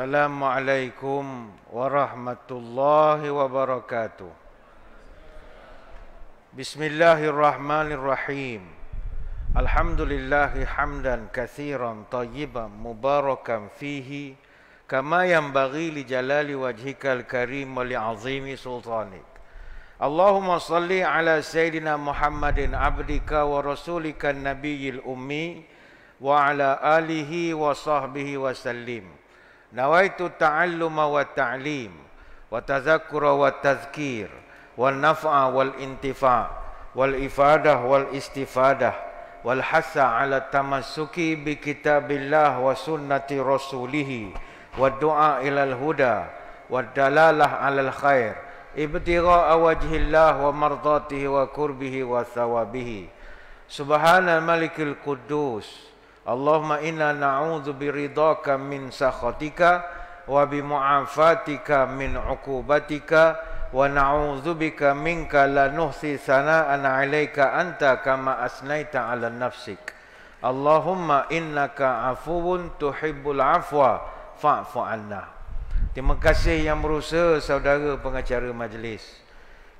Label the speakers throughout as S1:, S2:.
S1: Assalamualaikum warahmatullahi wabarakatuh. Bismillahirrahmanirrahim. Alhamdulillahi hamdan katsiran tayyiban mubarakan fihi kama yanbaghi li jalali wajhikal karim wa li azimi sultanik. Allahumma salli ala Sayyidina Muhammadin abdika wa rasulika nabiyil ummi wa ala alihi wa sahbihi wa sallim nawaitu ta'alluma wa ta'lim wa tazakkura wa tazkir wal naf'a wal intifa' wal ifadah wal istifadah wal hasa ala tamassuki bi kitabillah wa sunnati rasulihi wa du'a ila al huda wa dalalah ala al khair ibtigha wajhillah wa mardatihi wa kurbihi wa thawabihi subhana al malikil quddus Allahumma inna na'udzu biridaka min sakhatika wa bi mu'afatika min uqubatika wa na'udzu bika minka la nuhsi sana'an 'alaika anta kama asnaita 'ala nafsik. Allahumma innaka 'afuwun tuhibbul 'afwa fa'fu 'anna. Terima kasih yang berusaha saudara pengacara majlis.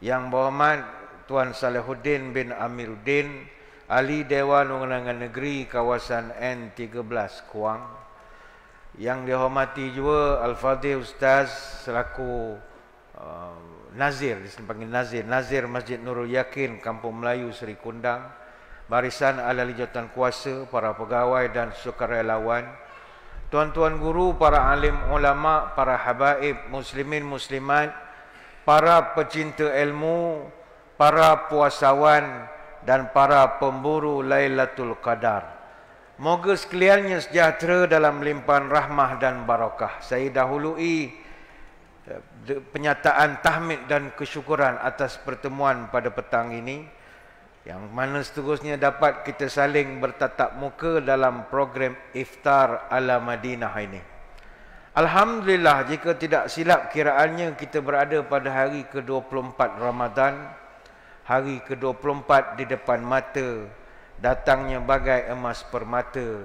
S1: Yang berhormat Tuan Salahuddin bin Amiruddin Ahli Dewan Undangan Negeri kawasan N13 Kuang yang dihormati juga Al-Fadhil Ustaz selaku uh, Nazir disebut Nazir Nazir Masjid Nurul Yakin Kampung Melayu Seri Kundang barisan ahli jawatan kuasa para pegawai dan sukarelawan tuan-tuan guru para alim ulama para habaib muslimin muslimat para pecinta ilmu para puasawan dan para pemburu Lailatul Qadar. Moga sekaliannya sejahtera dalam limpahan rahmah dan barakah. Saya dahului eh, penyataan tahmid dan kesyukuran atas pertemuan pada petang ini yang mana seterusnya dapat kita saling bertatap muka dalam program Iftar ala Madinah ini. Alhamdulillah jika tidak silap kiraannya kita berada pada hari ke-24 Ramadan Hari ke-24 di depan mata Datangnya bagai emas permata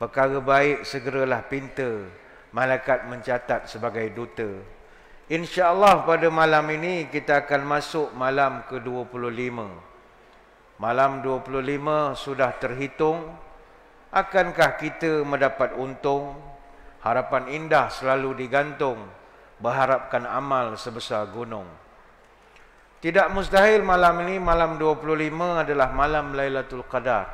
S1: Perkara baik segeralah pinta Malaikat mencatat sebagai duta InsyaAllah pada malam ini kita akan masuk malam ke-25 Malam 25 sudah terhitung Akankah kita mendapat untung Harapan indah selalu digantung Berharapkan amal sebesar gunung tidak mustahil malam ini malam 25 adalah malam Lailatul Qadar.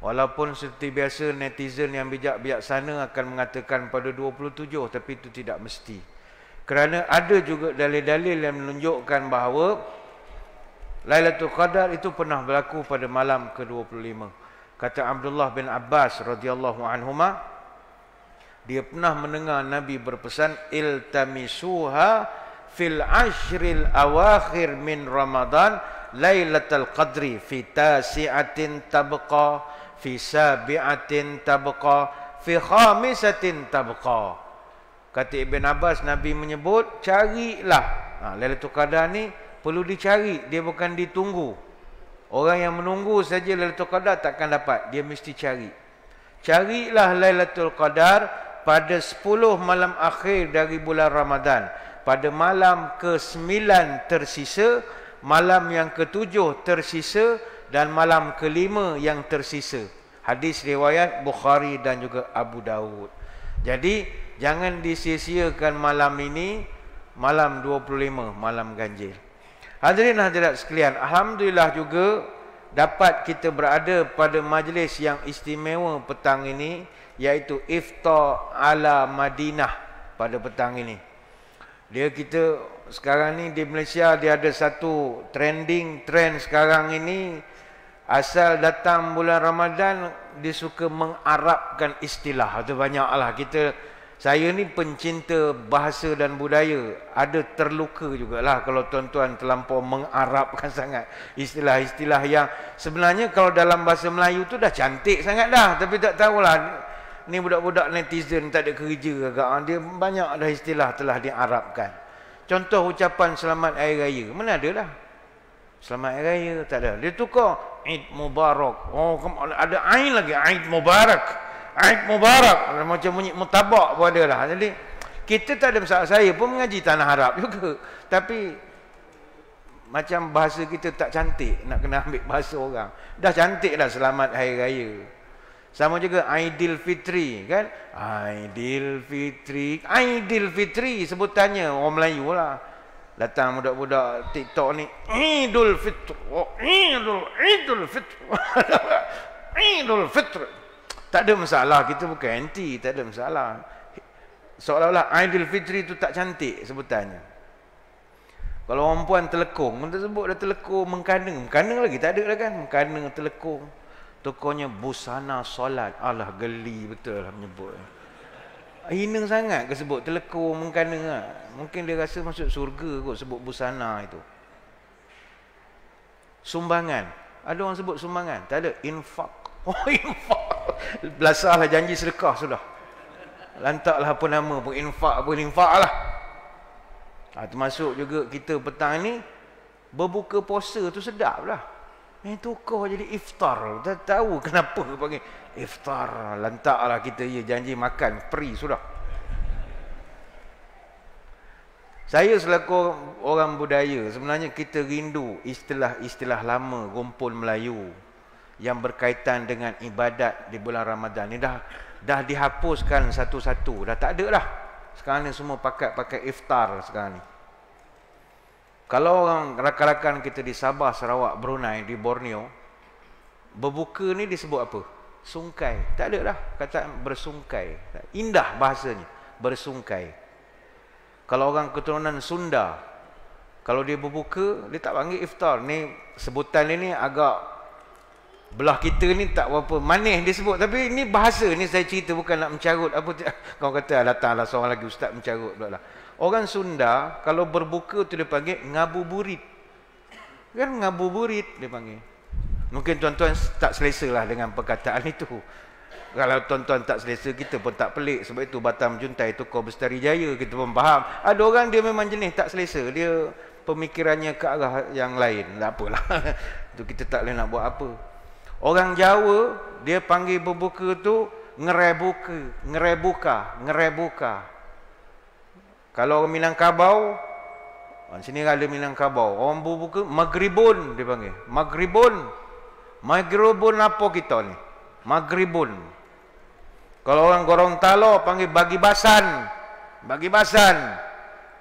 S1: Walaupun seperti biasa netizen yang bijak-bijak sana akan mengatakan pada 27 tapi itu tidak mesti. Kerana ada juga dalil-dalil yang menunjukkan bahawa Lailatul Qadar itu pernah berlaku pada malam ke-25. Kata Abdullah bin Abbas radhiyallahu anhuma dia pernah mendengar Nabi berpesan iltamisuha fil ashril awakhir min Ramadan Lailatul Qadri fi tasi'atin tabqa fi sabi'atin tabqa fi khamisatin tabqa kata Ibn Abbas Nabi menyebut carilah ha, Lailatul Qadar ni perlu dicari dia bukan ditunggu orang yang menunggu saja Lailatul Qadar takkan dapat dia mesti cari carilah Lailatul Qadar pada 10 malam akhir dari bulan Ramadan pada malam ke-9 tersisa, malam yang ke-7 tersisa dan malam ke-5 yang tersisa. Hadis riwayat Bukhari dan juga Abu Dawud. Jadi, jangan disia-siakan malam ini, malam 25, malam ganjil. Hadirin hadirat sekalian, Alhamdulillah juga dapat kita berada pada majlis yang istimewa petang ini, iaitu Iftar ala Madinah pada petang ini. Dia kita sekarang ni di Malaysia dia ada satu trending trend sekarang ini asal datang bulan Ramadan dia suka mengarabkan istilah tu banyaklah kita saya ni pencinta bahasa dan budaya ada terluka jugalah kalau tuan-tuan terlampau mengarabkan sangat istilah-istilah yang sebenarnya kalau dalam bahasa Melayu tu dah cantik sangat dah tapi tak tahulah ni budak-budak netizen tak ada kerja agak. Ah, dia banyak dah istilah telah diarabkan. Contoh ucapan selamat air raya. Mana ada lah. Selamat air raya tak ada. Dia tukar. Eid Mubarak. Oh, ada Ain lagi. Eid Mubarak. Eid Mubarak. Macam bunyi mutabak pun ada lah. Jadi, kita tak ada masalah. Saya pun mengaji Tanah Arab juga. Tapi, macam bahasa kita tak cantik nak kena ambil bahasa orang. Dah cantik lah selamat hari raya. Sama juga fitri, kan? fitri, Aidilfitri. fitri, sebutannya orang Melayu lah. Datang budak-budak TikTok ni. Idul Fitri. Oh, Idul, Idul Fitri. Idul Fitri. Tak ada masalah. Kita bukan anti. Tak ada masalah. Seolah-olah fitri tu tak cantik sebutannya. Kalau orang puan terlekung. Kita sebut dah terlekung. mengkandung Mengkana lagi. Tak ada lah kan. Mengkandung terlekung. Tokonya busana solat. Allah geli betul lah menyebut. Hina sangat ke sebut telekur mengkana. Lah. Mungkin dia rasa masuk surga kot sebut busana itu. Sumbangan. Ada orang sebut sumbangan. Tak ada. Infak. Oh, infak. Belasahlah janji sedekah sudah. Lantaklah apa nama pun. Infak pun infak lah. Ha, termasuk juga kita petang ni. Berbuka puasa tu sedap lah. Yang tukar jadi iftar. Kita tahu kenapa panggil iftar. Lantaklah kita ya, janji makan. Free sudah. Saya selaku orang budaya, sebenarnya kita rindu istilah-istilah lama rumpun Melayu yang berkaitan dengan ibadat di bulan Ramadan. Ini dah dah dihapuskan satu-satu. Dah tak ada dah. Sekarang ni semua pakai-pakai iftar sekarang ni. Kalau orang rakan-rakan kita di Sabah, Sarawak, Brunei, di Borneo, berbuka ni disebut apa? Sungkai. Tak ada lah kata bersungkai. Indah bahasanya, bersungkai. Kalau orang keturunan Sunda, kalau dia berbuka, dia tak panggil iftar. Ni sebutan ni agak belah kita ni tak apa manis dia sebut tapi ni bahasa ni saya cerita bukan nak mencarut apa kau kata ah, datanglah seorang lagi ustaz mencarut Orang Sunda kalau berbuka tu dia panggil ngabuburit. Kan ngabuburit dia panggil. Mungkin tuan-tuan tak lah dengan perkataan itu. Kalau tuan-tuan tak selesa kita pun tak pelik sebab itu Batam Juntai itu kau bestari jaya kita pun faham. Ada orang dia memang jenis tak selesa dia pemikirannya ke arah yang lain. Tak apalah. Tu kita tak boleh nak buat apa. Orang Jawa dia panggil berbuka tu ngerebuka, ngerebuka, ngerebuka. ngerebuka. Kalau orang Minangkabau, ah, sini ada Minangkabau. Orang buka, Maghribun dia panggil. Maghribun. Maghribun apa kita ni? Maghribun. Kalau orang Gorontalo panggil bagi basan. Bagi basan.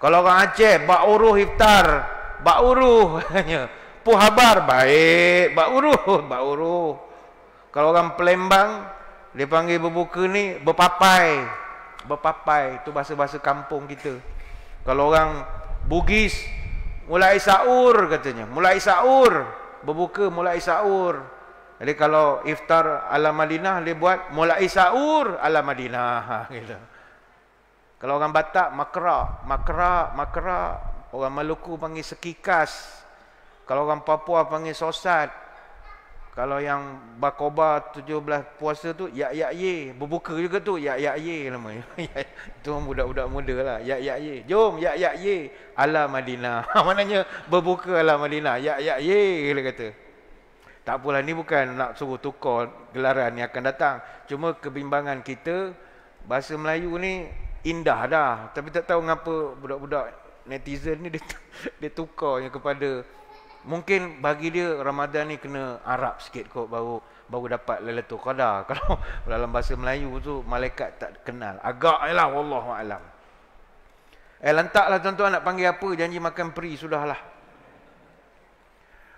S1: Kalau orang Aceh, Ba'uruh Iftar. Ba'uruh. Puhabar, baik. Ba'uruh, Ba'uruh. Kalau orang Palembang, dia panggil berbuka ni, berpapai. Berpapai berpapai tu bahasa-bahasa kampung kita kalau orang bugis mulai sahur katanya mulai sahur berbuka mulai sahur jadi kalau iftar ala Madinah dia buat mulai sahur ala Madinah gitu. kalau orang Batak makra makra makra orang Maluku panggil sekikas kalau orang Papua panggil sosat kalau yang bakoba 17 puasa tu ya ya ye berbuka juga tu ya ya ye nama tu budak-budak muda lah ya ya ye jom ya ya ye ala madinah maknanya berbuka ala madinah ya ya ye dia kata tak apalah ni bukan nak suruh tukar gelaran yang akan datang cuma kebimbangan kita bahasa Melayu ni indah dah tapi tak tahu mengapa budak-budak netizen ni dia, dia tukarnya kepada mungkin bagi dia Ramadan ni kena Arab sikit kot baru baru dapat Lailatul Qadar. Kalau dalam bahasa Melayu tu malaikat tak kenal. Agak lah wallahu alam. Eh lantaklah tuan-tuan nak panggil apa janji makan peri sudahlah.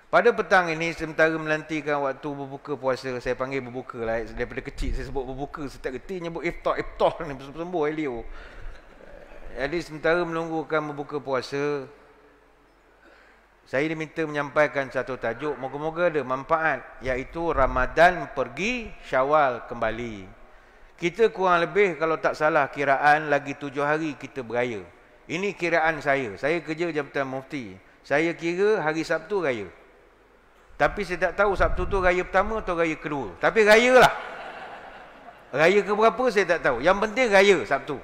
S1: Pada petang ini sementara menantikan waktu berbuka puasa saya panggil berbuka lah daripada kecil saya sebut berbuka setiap ketik nyebut iftar iftar ni sembuh helio. Eh, eh, jadi sementara menunggukan membuka puasa saya diminta menyampaikan satu tajuk Moga-moga ada manfaat Iaitu Ramadan pergi syawal kembali Kita kurang lebih kalau tak salah Kiraan lagi tujuh hari kita beraya Ini kiraan saya Saya kerja Jabatan Mufti Saya kira hari Sabtu raya Tapi saya tak tahu Sabtu tu raya pertama atau raya kedua Tapi raya lah Raya ke berapa saya tak tahu Yang penting raya Sabtu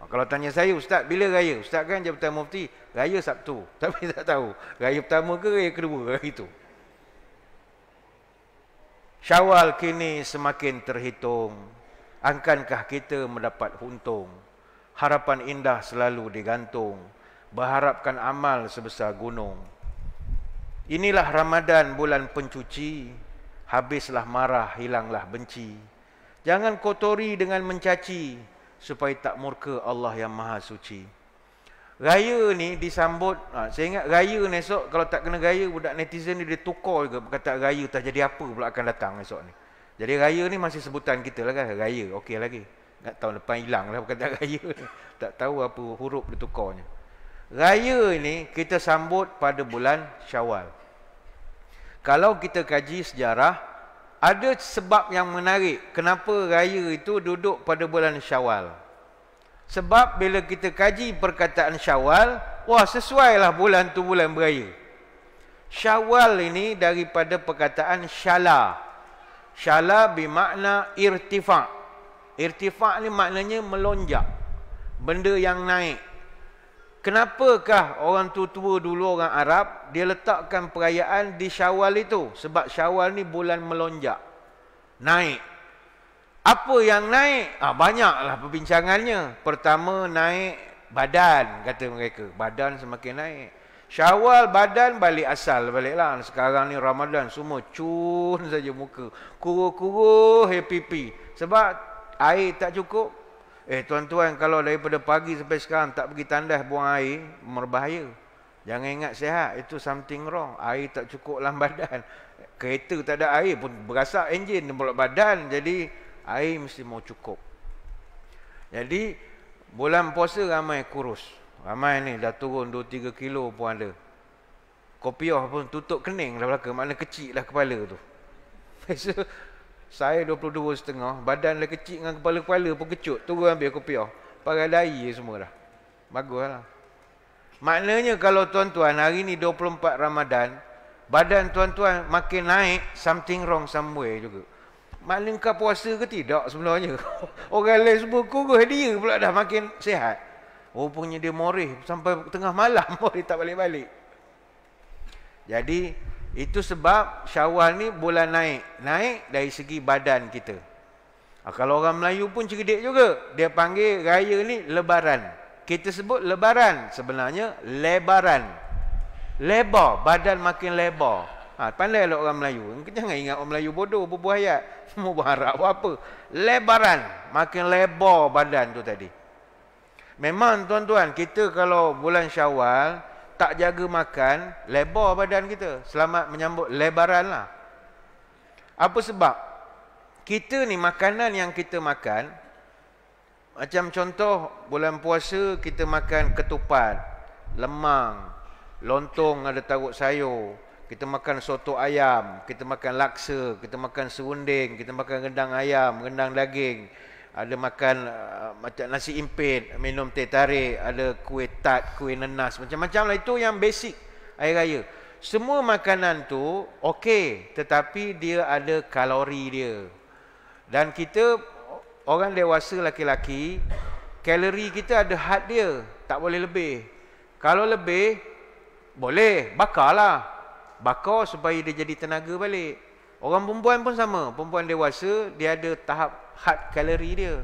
S1: Ha, kalau tanya saya, Ustaz bila raya? Ustaz kan Jabatan Mufti, raya Sabtu. Tapi tak tahu, raya pertama ke raya kedua hari itu. Syawal kini semakin terhitung. Angkankah kita mendapat untung? Harapan indah selalu digantung. Berharapkan amal sebesar gunung. Inilah Ramadan bulan pencuci. Habislah marah, hilanglah benci. Jangan kotori dengan mencaci. Mencaci supaya tak murka Allah yang maha suci. Raya ni disambut, ha, saya ingat raya ni esok kalau tak kena raya budak netizen ni dia tukar juga berkata raya tak jadi apa pula akan datang esok ni. Jadi raya ni masih sebutan kita lah kan, raya Ok lagi. Tak tahu lepas hilang lah berkata raya Tak tahu apa huruf dia tukarnya. Raya ni kita sambut pada bulan syawal. Kalau kita kaji sejarah, ada sebab yang menarik kenapa raya itu duduk pada bulan syawal. Sebab bila kita kaji perkataan syawal, wah sesuai lah bulan tu bulan beraya. Syawal ini daripada perkataan syala. Syala bermakna irtifak. Irtifak ni maknanya melonjak. Benda yang naik. Kenapakah orang tua-tua dulu orang Arab dia letakkan perayaan di Syawal itu? Sebab Syawal ni bulan melonjak. Naik. Apa yang naik? Ah banyaklah perbincangannya. Pertama naik badan kata mereka. Badan semakin naik. Syawal badan balik asal baliklah. Sekarang ni Ramadan semua cun saja muka. Kuru-kuru happy pee. Sebab air tak cukup, Eh tuan-tuan kalau daripada pagi sampai sekarang tak pergi tandas buang air, merbahaya. Jangan ingat sihat, itu something wrong. Air tak cukup dalam badan. Kereta tak ada air pun berasak enjin dan pula badan. Jadi air mesti mau cukup. Jadi bulan puasa ramai kurus. Ramai ni dah turun 2-3 kilo pun ada. Kopiah pun tutup kening dah belakang. Maknanya kecil lah kepala tu. saya 22 setengah, badan dah kecil dengan kepala-kepala pun kecut, turun ambil kopiah. Oh. Parah dai semua dah. lah. Maknanya kalau tuan-tuan hari ni 24 Ramadan, badan tuan-tuan makin naik, something wrong somewhere juga. Maknanya kau puasa ke tidak sebenarnya? Orang lain semua kurus dia pula dah makin sihat. Rupanya dia morih sampai tengah malam morih tak balik-balik. Jadi itu sebab syawal ni bulan naik. Naik dari segi badan kita. Ah, kalau orang Melayu pun cerdik juga. Dia panggil raya ni lebaran. Kita sebut lebaran. Sebenarnya lebaran. Lebar. Badan makin lebar. Ha, ah, pandai lah orang Melayu. Jangan ingat orang Melayu bodoh. Bubuh ayat. Semua berharap apa. Lebaran. Makin lebar badan tu tadi. Memang tuan-tuan. Kita kalau bulan syawal tak jaga makan, lebar badan kita. Selamat menyambut lebaran lah. Apa sebab? Kita ni makanan yang kita makan, macam contoh bulan puasa kita makan ketupat, lemang, lontong ada taruk sayur, kita makan soto ayam, kita makan laksa, kita makan serunding, kita makan rendang ayam, rendang daging, ada makan uh, macam nasi impit, minum teh tarik, ada kuih tat, kuih nenas, macam-macam lah. Itu yang basic air raya. Semua makanan tu okey tetapi dia ada kalori dia. Dan kita orang dewasa laki-laki, kalori kita ada had dia, tak boleh lebih. Kalau lebih, boleh bakarlah. Bakar supaya dia jadi tenaga balik. Orang perempuan pun sama. Perempuan dewasa, dia ada tahap had kalori dia.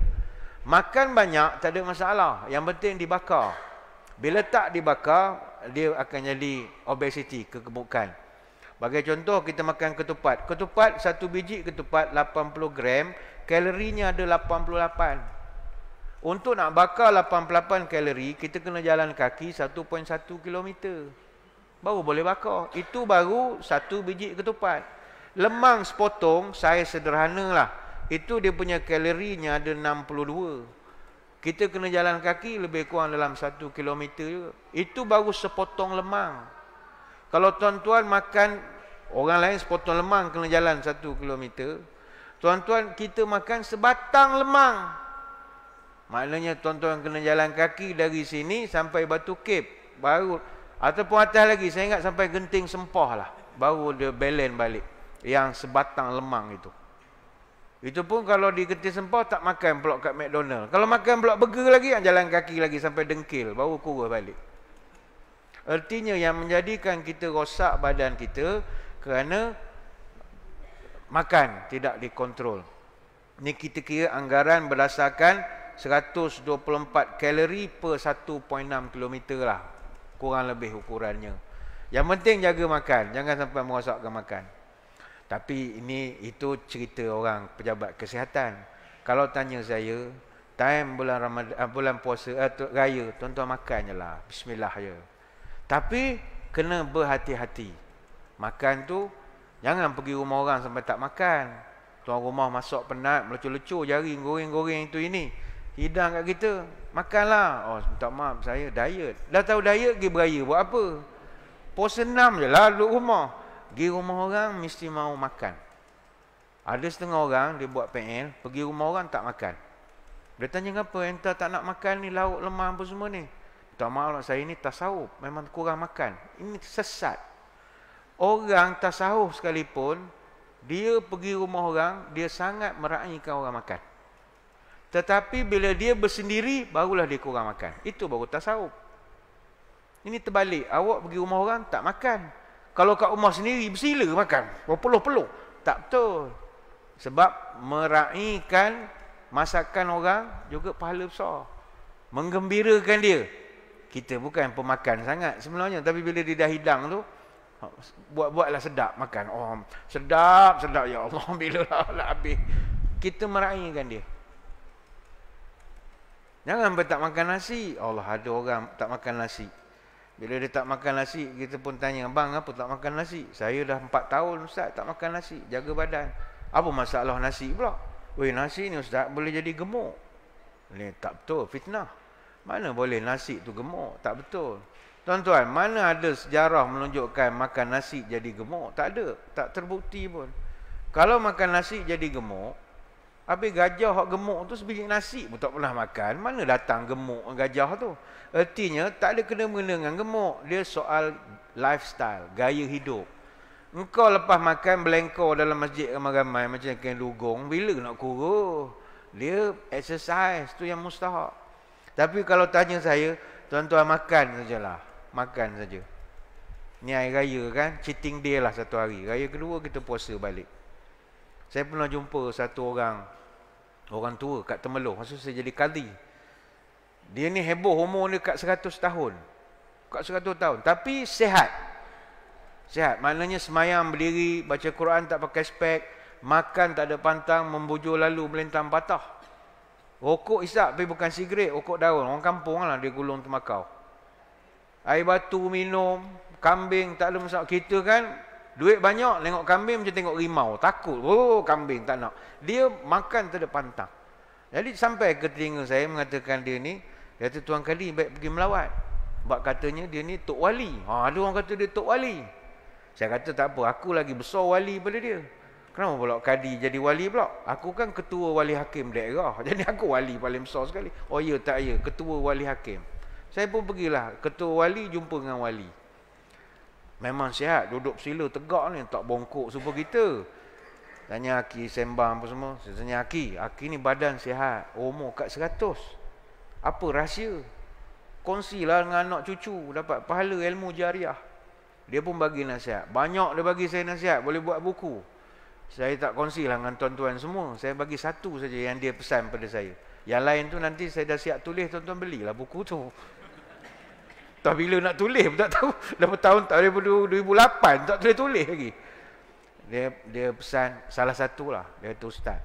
S1: Makan banyak tak ada masalah. Yang penting dibakar. Bila tak dibakar, dia akan jadi obesiti, kegemukan. Bagi contoh, kita makan ketupat. Ketupat, satu biji ketupat 80 gram, kalorinya ada 88. Untuk nak bakar 88 kalori, kita kena jalan kaki 1.1 kilometer. Baru boleh bakar. Itu baru satu biji ketupat. Lemang sepotong, saya sederhanalah. lah itu dia punya kalorinya ada 62 kita kena jalan kaki lebih kurang dalam 1 km juga itu baru sepotong lemang kalau tuan-tuan makan orang lain sepotong lemang kena jalan 1 km tuan-tuan kita makan sebatang lemang maknanya tuan-tuan kena jalan kaki dari sini sampai Batu Kep baru ataupun atas lagi saya ingat sampai Genting Sempah lah baru dia balance balik yang sebatang lemang itu itu pun kalau di Ketir Sempah tak makan pula kat McDonald. Kalau makan pula burger lagi, yang jalan kaki lagi sampai dengkil. Baru kurus balik. Artinya yang menjadikan kita rosak badan kita kerana makan tidak dikontrol. Ini kita kira anggaran berdasarkan 124 kalori per 1.6 km lah. Kurang lebih ukurannya. Yang penting jaga makan. Jangan sampai merosakkan makan. Tapi ini itu cerita orang pejabat kesihatan. Kalau tanya saya, time bulan Ramadan eh, bulan puasa uh, raya tuan-tuan makan jelah bismillah ya. Tapi kena berhati-hati. Makan tu jangan pergi rumah orang sampai tak makan. Tuan rumah masuk penat, melecur-lecur jari goreng-goreng itu ini. Hidang kat kita, makanlah. Oh, tak maaf saya diet. Dah tahu diet pergi beraya buat apa? Puasa enam je lah duduk rumah pergi rumah orang mesti mau makan. Ada setengah orang dia buat PL, pergi rumah orang tak makan. Dia tanya kenapa entah tak nak makan ni lauk lemah apa semua ni. Tak maaf saya ni tasawuf, memang kurang makan. Ini sesat. Orang tasawuf sekalipun dia pergi rumah orang, dia sangat meraihkan orang makan. Tetapi bila dia bersendiri, barulah dia kurang makan. Itu baru tasawuf. Ini terbalik. Awak pergi rumah orang, tak makan kalau kat rumah sendiri bersila makan peluh peluh tak betul sebab meraihkan masakan orang juga pahala besar menggembirakan dia kita bukan pemakan sangat sebenarnya tapi bila dia dah hidang tu buat-buatlah sedap makan oh sedap sedap ya Allah bila lah, lah habis kita meraihkan dia jangan tak makan nasi Allah ada orang tak makan nasi bila dia tak makan nasi, kita pun tanya, bang, apa tak makan nasi? Saya dah 4 tahun, Ustaz, tak makan nasi. Jaga badan. Apa masalah nasi pula? Weh, nasi ni, Ustaz, boleh jadi gemuk. Ini tak betul, fitnah. Mana boleh nasi tu gemuk? Tak betul. Tuan-tuan, mana ada sejarah menunjukkan makan nasi jadi gemuk? Tak ada. Tak terbukti pun. Kalau makan nasi jadi gemuk, Habis gajah hak gemuk tu sebiji nasi pun tak pernah makan. Mana datang gemuk gajah tu? Artinya tak ada kena-mengena dengan gemuk. Dia soal lifestyle, gaya hidup. Engkau lepas makan belengko dalam masjid ramai-ramai macam kain lugung, bila nak kurus? Dia exercise tu yang mustahak. Tapi kalau tanya saya, tuan-tuan makan sajalah. Makan saja. Ni hari raya kan, cheating day lah satu hari. Raya kedua kita puasa balik. Saya pernah jumpa satu orang orang tua kat Temeloh. Masa saya jadi kadi. Dia ni heboh umur dia kat 100 tahun. Kat 100 tahun. Tapi sehat. Sehat. Maknanya semayam berdiri, baca Quran tak pakai spek. Makan tak ada pantang, membujur lalu melintang patah. Rokok isap tapi bukan sigaret, rokok daun. Orang kampung lah dia gulung temakau. Air batu minum, kambing tak ada masalah. Kita kan Duit banyak, tengok kambing macam tengok rimau. Takut, oh kambing tak nak. Dia makan tak ada pantang. Jadi sampai ke telinga saya mengatakan dia ni, dia kata Tuan Kadi baik pergi melawat. Sebab katanya dia ni Tok Wali. Ha, ada orang kata dia Tok Wali. Saya kata tak apa, aku lagi besar wali pada dia. Kenapa pula Kadi jadi wali pula? Aku kan ketua wali hakim daerah. Jadi aku wali paling besar sekali. Oh ya tak ya, ketua wali hakim. Saya pun pergilah ketua wali jumpa dengan wali. Memang sihat duduk sila tegak ni tak bongkok super kita. Tanya Aki sembang apa semua. Saya tanya Aki. Aki ni badan sihat. Umur kat seratus. Apa rahsia? Kongsilah dengan anak cucu. Dapat pahala ilmu jariah. Dia pun bagi nasihat. Banyak dia bagi saya nasihat. Boleh buat buku. Saya tak kongsilah dengan tuan-tuan semua. Saya bagi satu saja yang dia pesan pada saya. Yang lain tu nanti saya dah siap tulis. Tuan-tuan belilah buku tu. Tak bila nak tulis pun tak tahu. Dah bertahun tahun 2008 tak boleh tulis lagi. Dia dia pesan salah satu lah dia tu ustaz.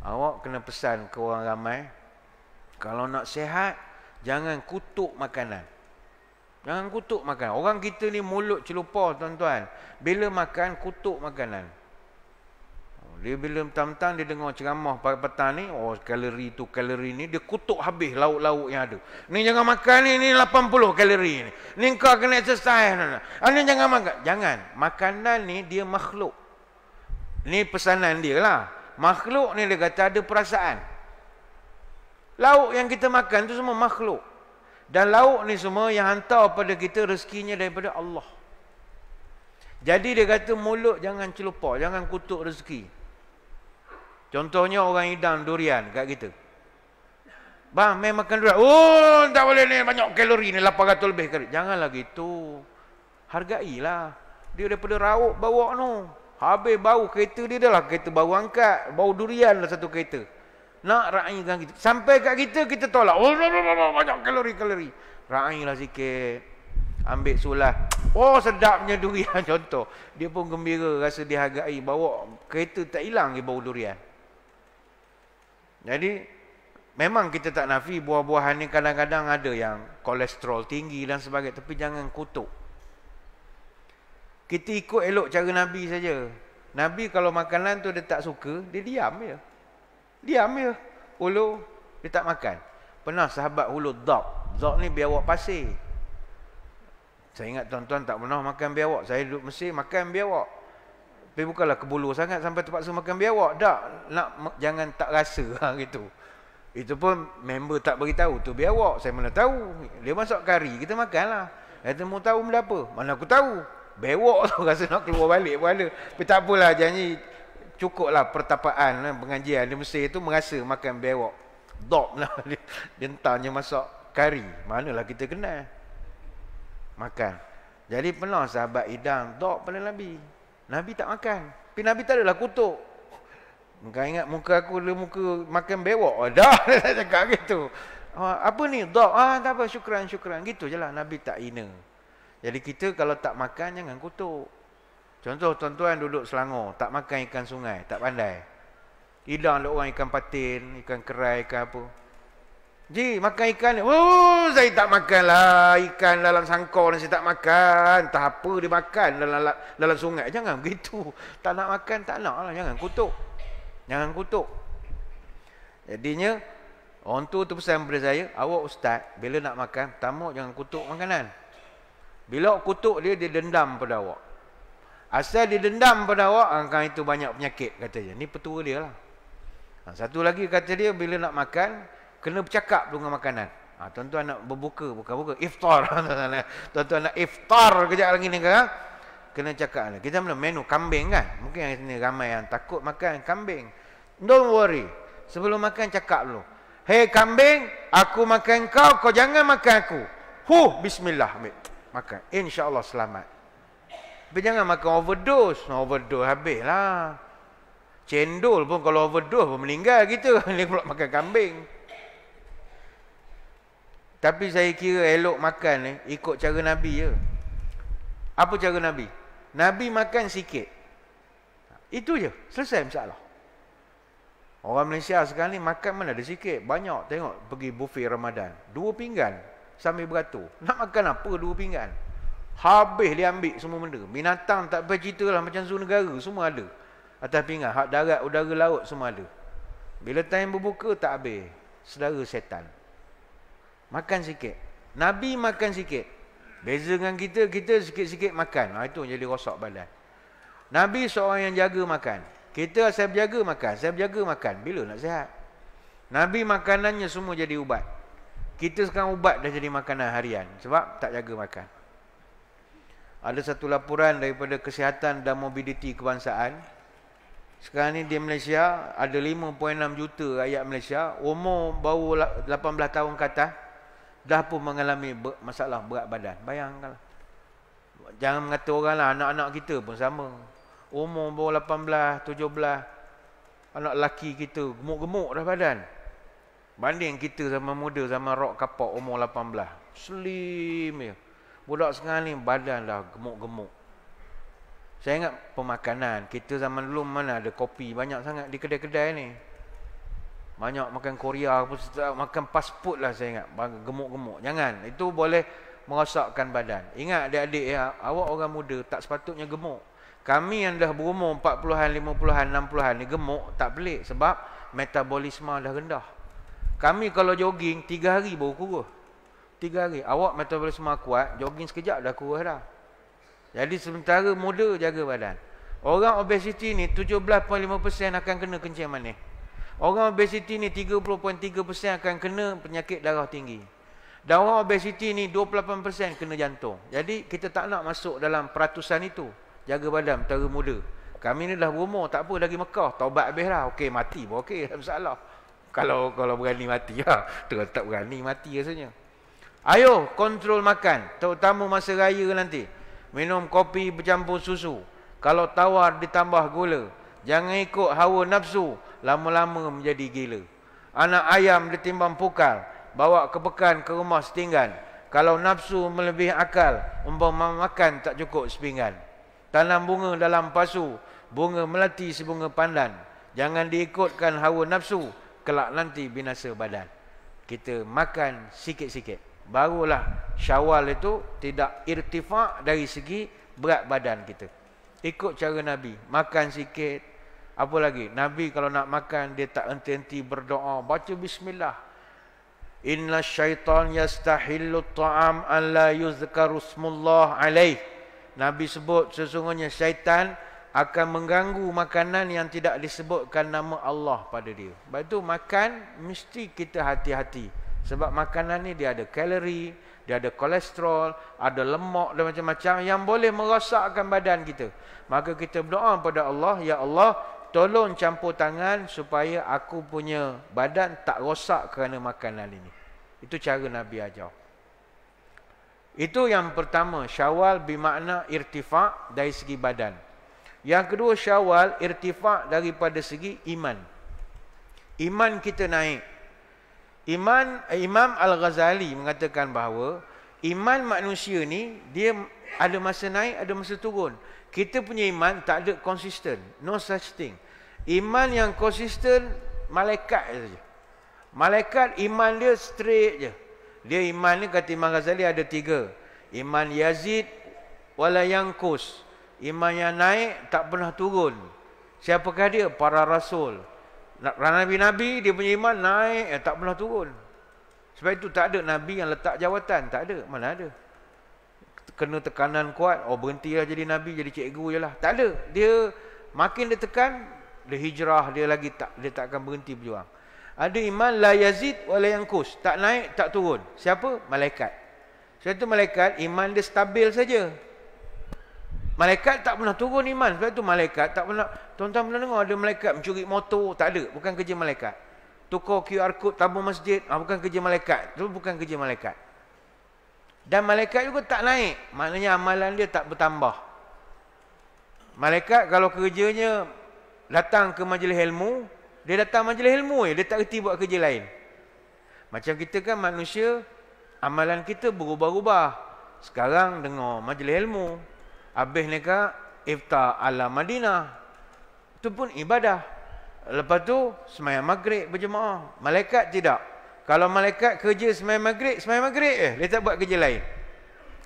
S1: Awak kena pesan ke orang ramai kalau nak sehat, jangan kutuk makanan. Jangan kutuk makanan. Orang kita ni mulut celupa tuan-tuan. Bila makan kutuk makanan. Dia bila petang dia dengar ceramah petang ni, oh kalori tu kalori ni, dia kutuk habis lauk-lauk yang ada. Ni jangan makan ni, ni 80 kalori ni. Ni kau kena exercise. Ah, ni jangan makan. Jangan. Makanan ni dia makhluk. Ni pesanan dia lah. Makhluk ni dia kata ada perasaan. Lauk yang kita makan tu semua makhluk. Dan lauk ni semua yang hantar pada kita rezekinya daripada Allah. Jadi dia kata mulut jangan celupa, jangan kutuk rezeki. Contohnya orang hidang durian kat kita. Bang, main makan durian. Oh, tak boleh ni banyak kalori ni 800 lebih kalori. Janganlah gitu. Hargailah. Dia daripada rauk bawa tu. Habis bau kereta dia dah lah. Kereta bau angkat. Bau durian lah satu kereta. Nak ra'i dengan kita. Sampai kat kita, kita tolak. Oh, no, no, no, no, banyak kalori-kalori. Ra'i lah sikit. Ambil sulah. Oh, sedapnya durian contoh. Dia pun gembira rasa dihargai. Bawa kereta tak hilang dia bau durian. Jadi memang kita tak nafi buah-buahan ni kadang-kadang ada yang kolesterol tinggi dan sebagainya tapi jangan kutuk. Kita ikut elok cara Nabi saja. Nabi kalau makanan tu dia tak suka, dia diam je. Diam je. Ulu dia tak makan. Pernah sahabat ulu dhab. Dhab ni biawak pasir. Saya ingat tuan-tuan tak pernah makan biawak. Saya duduk Mesir makan biawak. Tapi bukanlah kebulu sangat sampai terpaksa makan biawak. Tak, nak jangan tak rasa ha, gitu. Itu pun member tak beritahu tu biawak. Saya mana tahu. Dia masuk kari, kita makanlah. Saya temu tahu benda apa. Mana aku tahu. Bewok tu rasa nak keluar balik pun ada. Tapi tak apalah janji. Cukuplah pertapaan eh, pengajian di Mesir tu merasa makan bewok. Dok lah. Dia, masuk entahnya masak kari. Manalah kita kenal. Makan. Jadi pernah sahabat idang dok pada Nabi. Nabi tak makan. Tapi Nabi tak adalah kutuk. Kau ingat muka aku dia muka makan bewok. Oh, dah, saya cakap gitu. Oh, apa ni? Dok. Ah, tak apa. Syukran, syukran. Gitu je lah. Nabi tak hina. Jadi kita kalau tak makan, jangan kutuk. Contoh tuan-tuan duduk selangor. Tak makan ikan sungai. Tak pandai. Hilang lah orang ikan patin, ikan kerai, ikan apa. Ji, makan ikan ni. Oh, saya tak makan lah ikan dalam sangkau, ni. Saya tak makan. Tak apa dia makan dalam, dalam, dalam sungai. Jangan begitu. Tak nak makan, tak nak lah. Jangan kutuk. Jangan kutuk. Jadinya, orang tu tu pesan kepada saya. Awak ustaz, bila nak makan, pertama jangan kutuk makanan. Bila kutuk dia, dia dendam pada awak. Asal dia dendam pada awak, ah, angkat itu banyak penyakit, katanya. Ini petua dia lah. Ah, satu lagi kata dia, bila nak makan, kena bercakap dengan makanan. Ha, tuan-tuan nak berbuka, bukan buka. Iftar. tuan-tuan nak iftar kejap lagi ni kan? Kena cakap. Kita mula menu kambing kan? Mungkin yang sini ramai yang takut makan kambing. Don't worry. Sebelum makan, cakap dulu. Hey kambing, aku makan kau, kau jangan makan aku. Hu bismillah. Ambil. Makan. InsyaAllah selamat. Tapi jangan makan overdose. Overdose habislah. Cendol pun kalau overdose pun meninggal gitu Ini pula makan kambing. Tapi saya kira elok makan ni ikut cara Nabi je. Apa cara Nabi? Nabi makan sikit. Itu je. Selesai masalah. Orang Malaysia sekarang ni makan mana ada sikit. Banyak tengok pergi bufet Ramadan. Dua pinggan sambil beratur. Nak makan apa dua pinggan? Habis dia ambil semua benda. Binatang tak payah cerita lah macam zoo negara. Semua ada. Atas pinggan. Hak darat, udara, laut semua ada. Bila time berbuka tak habis. Sedara setan. Makan sikit. Nabi makan sikit. Beza dengan kita, kita sikit-sikit makan. Ha, itu jadi rosak badan. Nabi seorang yang jaga makan. Kita saya berjaga makan. Saya berjaga makan. Bila nak sihat? Nabi makanannya semua jadi ubat. Kita sekarang ubat dah jadi makanan harian. Sebab tak jaga makan. Ada satu laporan daripada kesihatan dan mobiliti kebangsaan. Sekarang ni di Malaysia ada 5.6 juta rakyat Malaysia. Umur baru 18 tahun ke atas dah pun mengalami masalah berat badan. Bayangkanlah. Jangan mengata orang lah, anak-anak kita pun sama. Umur baru 18, 17. Anak lelaki kita gemuk-gemuk dah badan. Banding kita sama muda, sama rok kapok umur 18. Slim je. Budak sekarang ni badan dah gemuk-gemuk. Saya ingat pemakanan. Kita zaman dulu mana ada kopi banyak sangat di kedai-kedai ni. Banyak makan Korea Makan pasport lah saya ingat Gemuk-gemuk Jangan Itu boleh merosakkan badan Ingat adik-adik ya Awak orang muda Tak sepatutnya gemuk Kami yang dah berumur 40-an, 50-an, 60-an ni Gemuk tak pelik Sebab metabolisme dah rendah Kami kalau jogging 3 hari baru kurus 3 hari Awak metabolisme kuat Jogging sekejap dah kurus dah Jadi sementara muda jaga badan Orang obesiti ni 17.5% akan kena kencing manis Orang obesiti ni 30.3% akan kena penyakit darah tinggi. Dan orang obesiti ni 28% kena jantung. Jadi kita tak nak masuk dalam peratusan itu. Jaga badan, tara muda. Kami ni dah berumur, tak apa lagi Mekah. Taubat habis lah. Okey, mati pun okey. Tak masalah. Kalau kalau berani mati ha, lah. Tengah tak berani mati rasanya. Ayo, kontrol makan. Terutama masa raya nanti. Minum kopi bercampur susu. Kalau tawar ditambah gula. Jangan ikut hawa nafsu. Lama-lama menjadi gila. Anak ayam ditimbang pukal. Bawa kepekan ke rumah setinggan. Kalau nafsu melebihi akal. Umpama makan tak cukup sepinggan. Tanam bunga dalam pasu. Bunga melati sebunga pandan. Jangan diikutkan hawa nafsu. Kelak nanti binasa badan. Kita makan sikit-sikit. Barulah syawal itu tidak irtifak dari segi berat badan kita. Ikut cara Nabi. Makan sikit, apa lagi? Nabi kalau nak makan, dia tak henti-henti berdoa. Baca bismillah. Inna syaitan yastahillu ta'am an la yuzkarusmullah alaih. Nabi sebut sesungguhnya syaitan akan mengganggu makanan yang tidak disebutkan nama Allah pada dia. Sebab itu makan mesti kita hati-hati. Sebab makanan ni dia ada kalori, dia ada kolesterol, ada lemak dan macam-macam yang boleh merosakkan badan kita. Maka kita berdoa kepada Allah, Ya Allah, tolong campur tangan supaya aku punya badan tak rosak kerana makan hal ini. Itu cara Nabi ajar. Itu yang pertama, syawal bermakna irtifak dari segi badan. Yang kedua, syawal irtifak daripada segi iman. Iman kita naik. Iman Imam Al-Ghazali mengatakan bahawa iman manusia ni dia ada masa naik, ada masa turun kita punya iman tak ada konsisten. No such thing. Iman yang konsisten, malaikat saja. Malaikat iman dia straight je. Dia iman ni kata Imam Ghazali ada tiga. Iman Yazid wala yang kus. Iman yang naik tak pernah turun. Siapakah dia? Para rasul. Nabi-nabi dia punya iman naik eh, tak pernah turun. Sebab itu tak ada nabi yang letak jawatan, tak ada. Mana ada? kena tekanan kuat, oh lah jadi Nabi, jadi cikgu je lah. Tak ada. Dia makin dia tekan, dia hijrah, dia lagi tak dia tak akan berhenti berjuang. Ada iman, la yazid wa la yangkus. Tak naik, tak turun. Siapa? Malaikat. Sebab itu malaikat, iman dia stabil saja. Malaikat tak pernah turun iman. Sebab itu malaikat tak pernah, tuan-tuan pernah dengar ada malaikat mencuri motor, tak ada. Bukan kerja malaikat. Tukar QR code tabung masjid, ah, bukan kerja malaikat. Tu bukan kerja malaikat. Dan malaikat juga tak naik. Maknanya amalan dia tak bertambah. Malaikat kalau kerjanya datang ke majlis ilmu, dia datang majlis ilmu je. Dia tak kerti buat kerja lain. Macam kita kan manusia, amalan kita berubah-ubah. Sekarang dengar majlis ilmu. Habis ni kan, iftar ala Madinah. Itu pun ibadah. Lepas tu, semayang maghrib berjemaah. Malaikat tidak. Kalau malaikat kerja semai maghrib, semai maghrib eh. Dia tak buat kerja lain.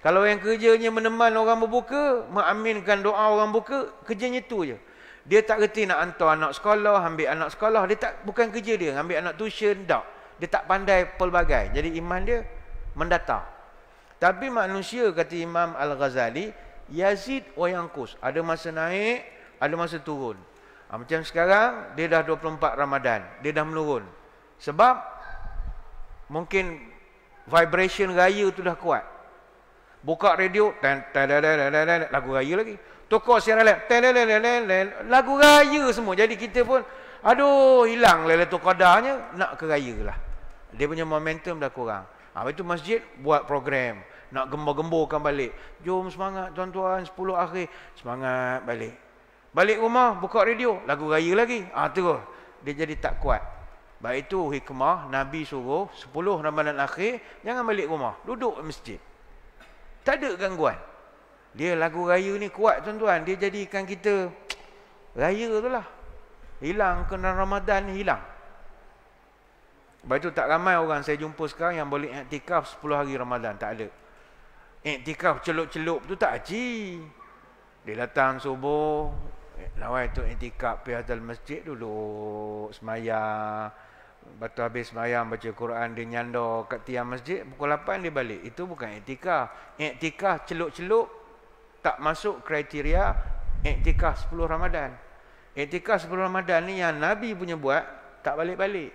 S1: Kalau yang kerjanya meneman orang berbuka, mengaminkan doa orang buka, kerjanya tu. je. Dia tak reti nak hantar anak sekolah, ambil anak sekolah. Dia tak, bukan kerja dia, ambil anak tuition, tak. Dia tak pandai pelbagai. Jadi iman dia mendata. Tapi manusia, kata Imam Al-Ghazali, Yazid Wayangkus. Ada masa naik, ada masa turun. Ha, macam sekarang, dia dah 24 Ramadan. Dia dah menurun. Sebab Mungkin vibration raya tu dah kuat. Buka radio, ten, ten, ten, ten, ten, ten, lagu raya lagi. Toko siaran lain, ten, ten, ten, ten, ten, ten, lagu raya semua. Jadi kita pun, aduh hilang lah lele tu kadarnya, nak ke raya lah. Dia punya momentum dah kurang. Ha, habis tu masjid buat program. Nak gembur-gemburkan balik. Jom semangat tuan-tuan, 10 akhir. Semangat balik. Balik rumah, buka radio, lagu raya lagi. Ah ha, tu, dia jadi tak kuat. Sebab itu hikmah Nabi suruh sepuluh Ramadan akhir jangan balik rumah, duduk masjid. Tak ada gangguan. Dia lagu raya ni kuat tuan-tuan, dia jadikan kita raya tu lah. Hilang kena Ramadan ni hilang. Sebab itu tak ramai orang saya jumpa sekarang yang boleh iktikaf sepuluh hari Ramadan, tak ada. Iktikaf celup-celup tu tak haji. Dia datang subuh, eh, lawan itu iktikaf pihak masjid dulu, semayang. Batu habis sembahyang baca Quran dia nyandor kat tiang masjid pukul 8 dia balik. Itu bukan etika. Etika celuk-celuk tak masuk kriteria etika 10 Ramadan. Etika 10 Ramadan ni yang Nabi punya buat tak balik-balik.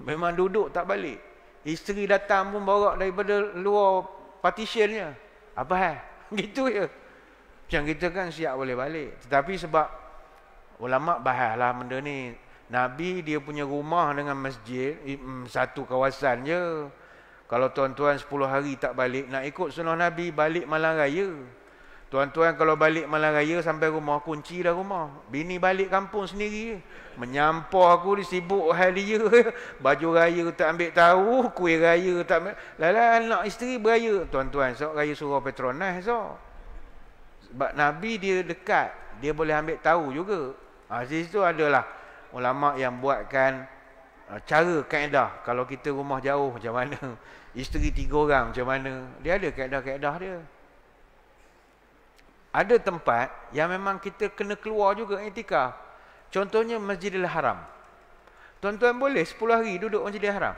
S1: Memang duduk tak balik. Isteri datang pun bawa daripada luar partitionnya. Apa hal? Gitu je. Macam kita kan siap boleh balik. Tetapi sebab ulama bahaslah benda ni Nabi dia punya rumah dengan masjid mm, satu kawasan je. Kalau tuan-tuan 10 hari tak balik nak ikut sunnah Nabi balik malam raya. Tuan-tuan kalau balik malam raya sampai rumah kunci dah rumah. Bini balik kampung sendiri. Menyampah aku ni sibuk hal dia. Baju raya tak ambil tahu. Kuih raya tak ambil. Lala anak isteri beraya. Tuan-tuan sok raya surah Petronas sok. Sebab Nabi dia dekat. Dia boleh ambil tahu juga. Ha, situ adalah ulama yang buatkan uh, cara kaedah kalau kita rumah jauh macam mana isteri tiga orang macam mana dia ada kaedah-kaedah dia ada tempat yang memang kita kena keluar juga etika. contohnya masjidil haram tuan-tuan boleh 10 hari duduk masjidil haram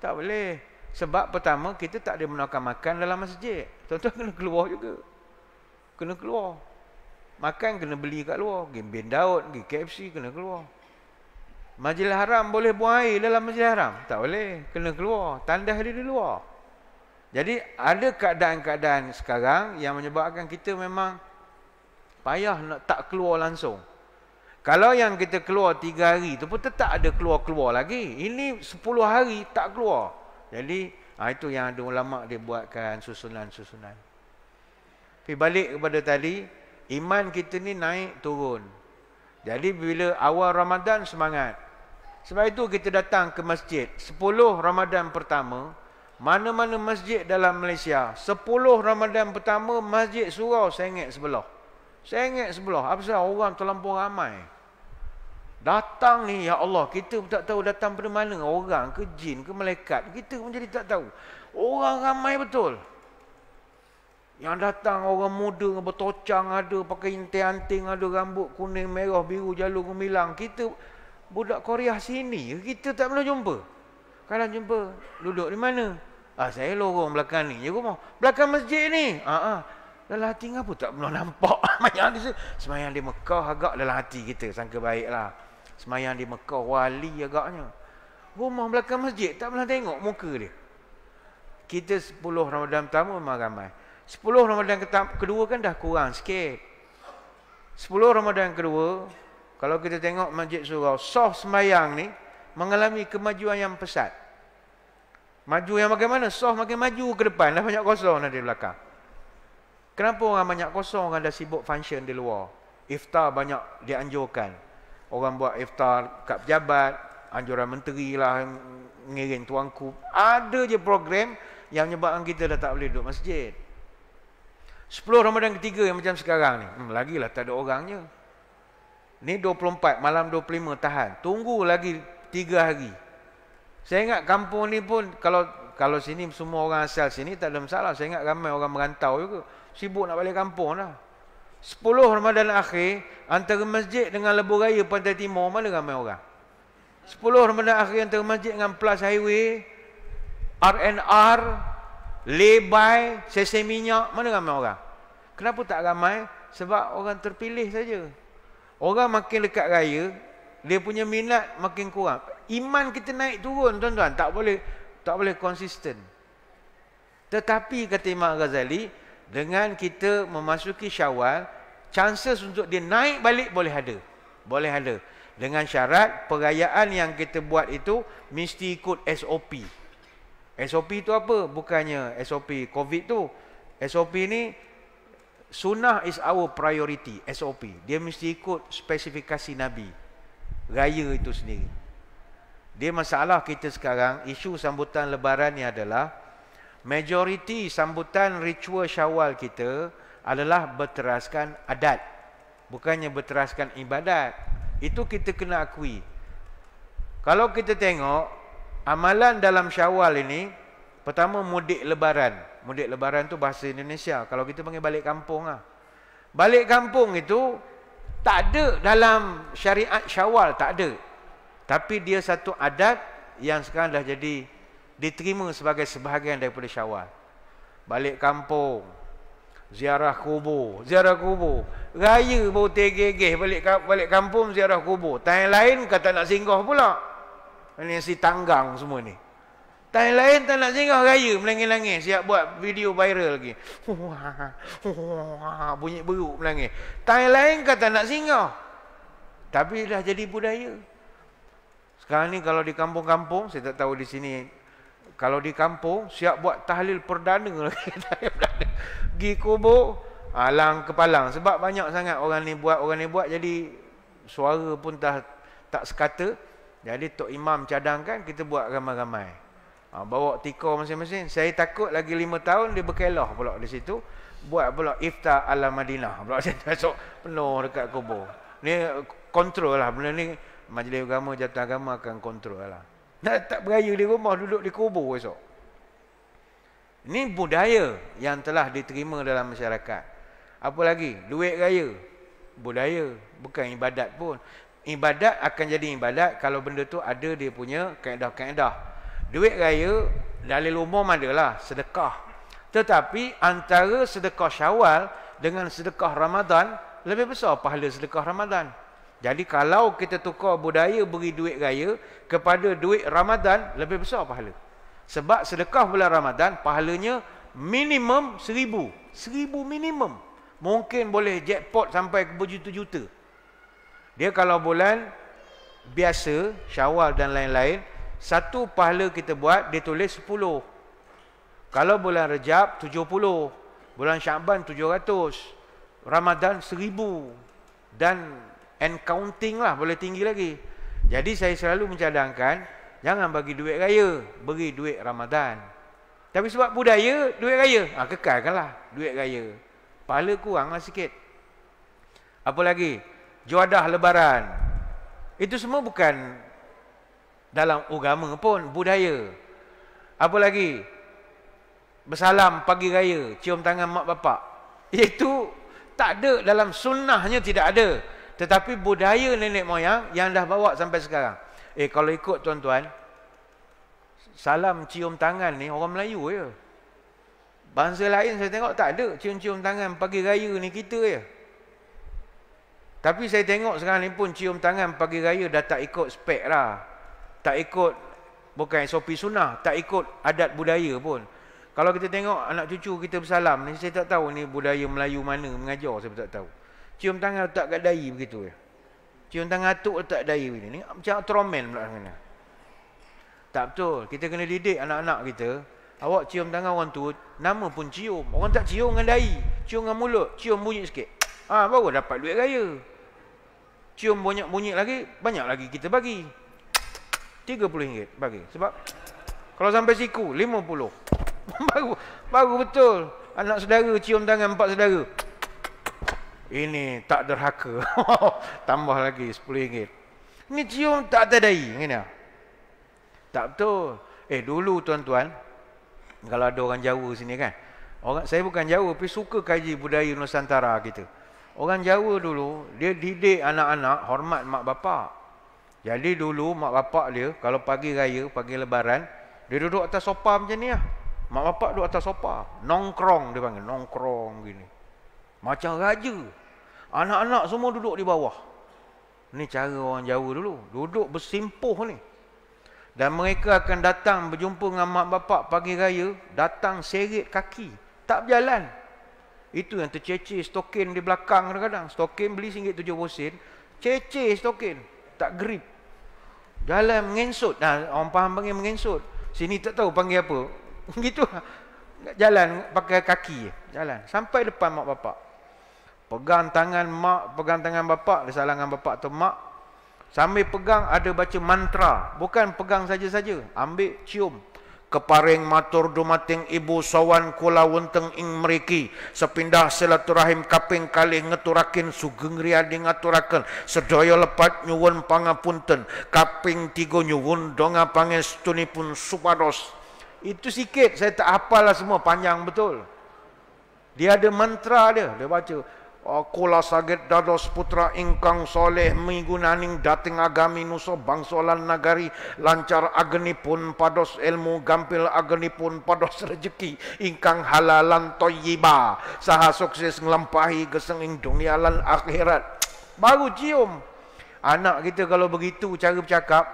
S1: tak boleh sebab pertama kita tak ada menakan makan dalam masjid tuan-tuan kena keluar juga kena keluar makan kena beli kat luar pergi bin daud pergi KFC kena keluar Majlis haram boleh buang air dalam majlis haram? Tak boleh. Kena keluar. Tandas dia di luar. Jadi ada keadaan-keadaan sekarang yang menyebabkan kita memang payah nak tak keluar langsung. Kalau yang kita keluar tiga hari tu pun tetap ada keluar-keluar lagi. Ini sepuluh hari tak keluar. Jadi ha, itu yang ada ulama dia buatkan susunan-susunan. Tapi balik kepada tadi, iman kita ni naik turun. Jadi bila awal Ramadan semangat. Sebab itu kita datang ke masjid. 10 Ramadan pertama, mana-mana masjid dalam Malaysia, 10 Ramadan pertama masjid surau sengit sebelah. Sengit sebelah. Apa sebab orang terlampau ramai. Datang ni ya Allah, kita pun tak tahu datang pada mana, orang ke jin ke malaikat, kita pun jadi tak tahu. Orang ramai betul. Yang datang orang muda dengan bertocang ada, pakai inti-anting ada, rambut kuning, merah, biru, jalur gemilang. Kita budak Korea sini, kita tak pernah jumpa. Kalau jumpa, duduk di mana? Ah, saya lorong belakang ni. Ya, rumah. Belakang masjid ni. Ah, ah. Dalam hati apa tak pernah nampak. Semayang di, semayang di Mekah agak dalam hati kita. Sangka baiklah. Semayang di Mekah wali agaknya. Rumah belakang masjid tak pernah tengok muka dia. Kita 10 Ramadan pertama memang ramai. 10 Ramadan kedua kan dah kurang sikit. 10 Ramadan kedua, kalau kita tengok Masjid Surau, Sof Semayang ni mengalami kemajuan yang pesat. Maju yang bagaimana? Sof makin maju ke depan, dah banyak kosong dah di belakang. Kenapa orang banyak kosong, orang dah sibuk function di luar. Iftar banyak dianjurkan. Orang buat iftar kat pejabat, anjuran menteri lah, ngirin tuanku. Ada je program yang menyebabkan kita dah tak boleh duduk masjid. 10 Ramadan ketiga yang macam sekarang ni. Hmm, lagilah tak ada orangnya. Ni 24, malam 25 tahan. Tunggu lagi 3 hari. Saya ingat kampung ni pun, kalau kalau sini semua orang asal sini tak ada masalah. Saya ingat ramai orang merantau juga. Sibuk nak balik kampung lah. 10 Ramadan akhir, antara masjid dengan lebuh raya pantai timur, mana ramai orang? 10 Ramadan akhir antara masjid dengan plus highway, RNR, lebay, sesi minyak, mana ramai orang? Kenapa tak ramai? Sebab orang terpilih saja. Orang makin dekat raya, dia punya minat makin kurang. Iman kita naik turun tuan-tuan, tak boleh tak boleh konsisten. Tetapi kata Imam Ghazali, dengan kita memasuki Syawal, chances untuk dia naik balik boleh ada. Boleh ada. Dengan syarat perayaan yang kita buat itu mesti ikut SOP. SOP itu apa? Bukannya SOP COVID tu. SOP ni Sunnah is our priority, SOP. Dia mesti ikut spesifikasi Nabi. Raya itu sendiri. Dia masalah kita sekarang, isu sambutan lebaran ni adalah majority sambutan ritual syawal kita adalah berteraskan adat. Bukannya berteraskan ibadat. Itu kita kena akui. Kalau kita tengok, amalan dalam syawal ini, pertama mudik Lebaran mudik lebaran tu bahasa Indonesia. Kalau kita panggil balik kampung lah. Balik kampung itu tak ada dalam syariat syawal, tak ada. Tapi dia satu adat yang sekarang dah jadi diterima sebagai sebahagian daripada syawal. Balik kampung, ziarah kubur, ziarah kubur. Raya baru tergegeh balik, balik kampung, ziarah kubur. Tanya lain kata nak singgah pula. Ini si tanggang semua ni. Tak yang lain tak nak singgah raya melangis-langis. Siap buat video viral lagi. Bunyi beruk melangis. Tak yang lain kata nak singgah. Tapi dah jadi budaya. Sekarang ni kalau di kampung-kampung, saya tak tahu di sini. Kalau di kampung, siap buat tahlil perdana lagi. Pergi kubur, alang kepalang. Sebab banyak sangat orang ni buat, orang ni buat. Jadi suara pun tak, tak sekata. Jadi Tok Imam cadangkan kita buat ramai-ramai. Ha, bawa tikar masing-masing. Saya takut lagi lima tahun dia berkelah pula di situ. Buat pula iftar ala Madinah. Pula saya masuk penuh dekat kubur. Ni kontrol lah. Benda ni majlis agama, jatuh agama akan kontrol lah. Nak tak beraya di rumah, duduk di kubur esok. Ini budaya yang telah diterima dalam masyarakat. Apa lagi? Duit raya. Budaya. Bukan ibadat pun. Ibadat akan jadi ibadat kalau benda tu ada dia punya kaedah-kaedah. Kaedah. Duit raya dalil umum adalah sedekah. Tetapi antara sedekah Syawal dengan sedekah Ramadan lebih besar pahala sedekah Ramadan. Jadi kalau kita tukar budaya beri duit raya kepada duit Ramadan lebih besar pahala. Sebab sedekah bulan Ramadan pahalanya minimum seribu. Seribu minimum. Mungkin boleh jackpot sampai ke berjuta-juta. Dia kalau bulan biasa, syawal dan lain-lain, satu pahala kita buat dia tulis sepuluh kalau bulan rejab tujuh puluh bulan syakban tujuh ratus ramadhan seribu dan and counting lah boleh tinggi lagi jadi saya selalu mencadangkan jangan bagi duit raya beri duit Ramadan. tapi sebab budaya duit raya ha, kekalkan lah duit raya pahala kurang lah sikit apa lagi juadah lebaran itu semua bukan dalam agama pun budaya. Apa lagi? Bersalam pagi raya, cium tangan mak bapak. Itu tak ada dalam sunnahnya tidak ada. Tetapi budaya nenek moyang yang dah bawa sampai sekarang. Eh kalau ikut tuan-tuan, salam cium tangan ni orang Melayu je. Ya. Bangsa lain saya tengok tak ada cium-cium tangan pagi raya ni kita je. Ya. Tapi saya tengok sekarang ni pun cium tangan pagi raya dah tak ikut spek lah tak ikut bukan SOP sunnah, tak ikut adat budaya pun. Kalau kita tengok anak cucu kita bersalam, ni saya tak tahu ni budaya Melayu mana mengajar, saya tak tahu. Cium tangan letak kat dayi begitu ya. Cium tangan atuk letak dayi begini. Ni macam atroman pula sana. Tak betul. Kita kena didik anak-anak kita. Awak cium tangan orang tu, nama pun cium. Orang tak cium dengan dayi. Cium dengan mulut. Cium bunyi sikit. Ah ha, baru dapat duit raya. Cium banyak bunyi lagi, banyak lagi kita bagi rm ringgit bagi. Sebab kalau sampai siku RM50. baru baru betul. Anak saudara cium tangan empat saudara. Ini tak derhaka. Tambah lagi rm ringgit ni cium tak tadai. Gini. Tak betul. Eh dulu tuan-tuan. Kalau ada orang Jawa sini kan. Orang, saya bukan Jawa tapi suka kaji budaya Nusantara kita. Orang Jawa dulu, dia didik anak-anak hormat mak bapak. Jadi dulu mak bapak dia kalau pagi raya, pagi lebaran, dia duduk atas sofa macam ni lah. Mak bapak duduk atas sofa, nongkrong dia panggil, nongkrong gini. Macam raja. Anak-anak semua duduk di bawah. Ni cara orang Jawa dulu, duduk bersimpuh ni. Dan mereka akan datang berjumpa dengan mak bapak pagi raya, datang seret kaki, tak berjalan. Itu yang tercecer stokin di belakang kadang-kadang. Stokin beli RM70, cecer stokin, tak grip. Jalan menginsut. Nah, orang faham panggil menginsut. Sini tak tahu panggil apa. Begitu. Jalan pakai kaki. Jalan. Sampai depan mak bapak. Pegang tangan mak, pegang tangan bapak. Disalangan bapak atau mak. Sambil pegang ada baca mantra. Bukan pegang saja-saja. Ambil Cium. Kepareng matur dumating ibu sawan kula wonteng ing meriki sepindah silaturahim kaping kali ngeturakin sugeng riadi ngaturakan sedoyo lepat nyuwun pangapunten kaping tigo nyuwun donga panges tunipun supados itu sikit saya tak hafal lah semua panjang betul dia ada mantra dia dia baca Akulah sakit dados putra ingkang soleh migunaning dating agami nuso bangsolan nagari lancar agenipun pados ilmu gampil agenipun pados rejeki ingkang halalan lan toyiba saha sukses ngelampahi gesenging dunia lan akhirat baru cium anak kita kalau begitu cara bercakap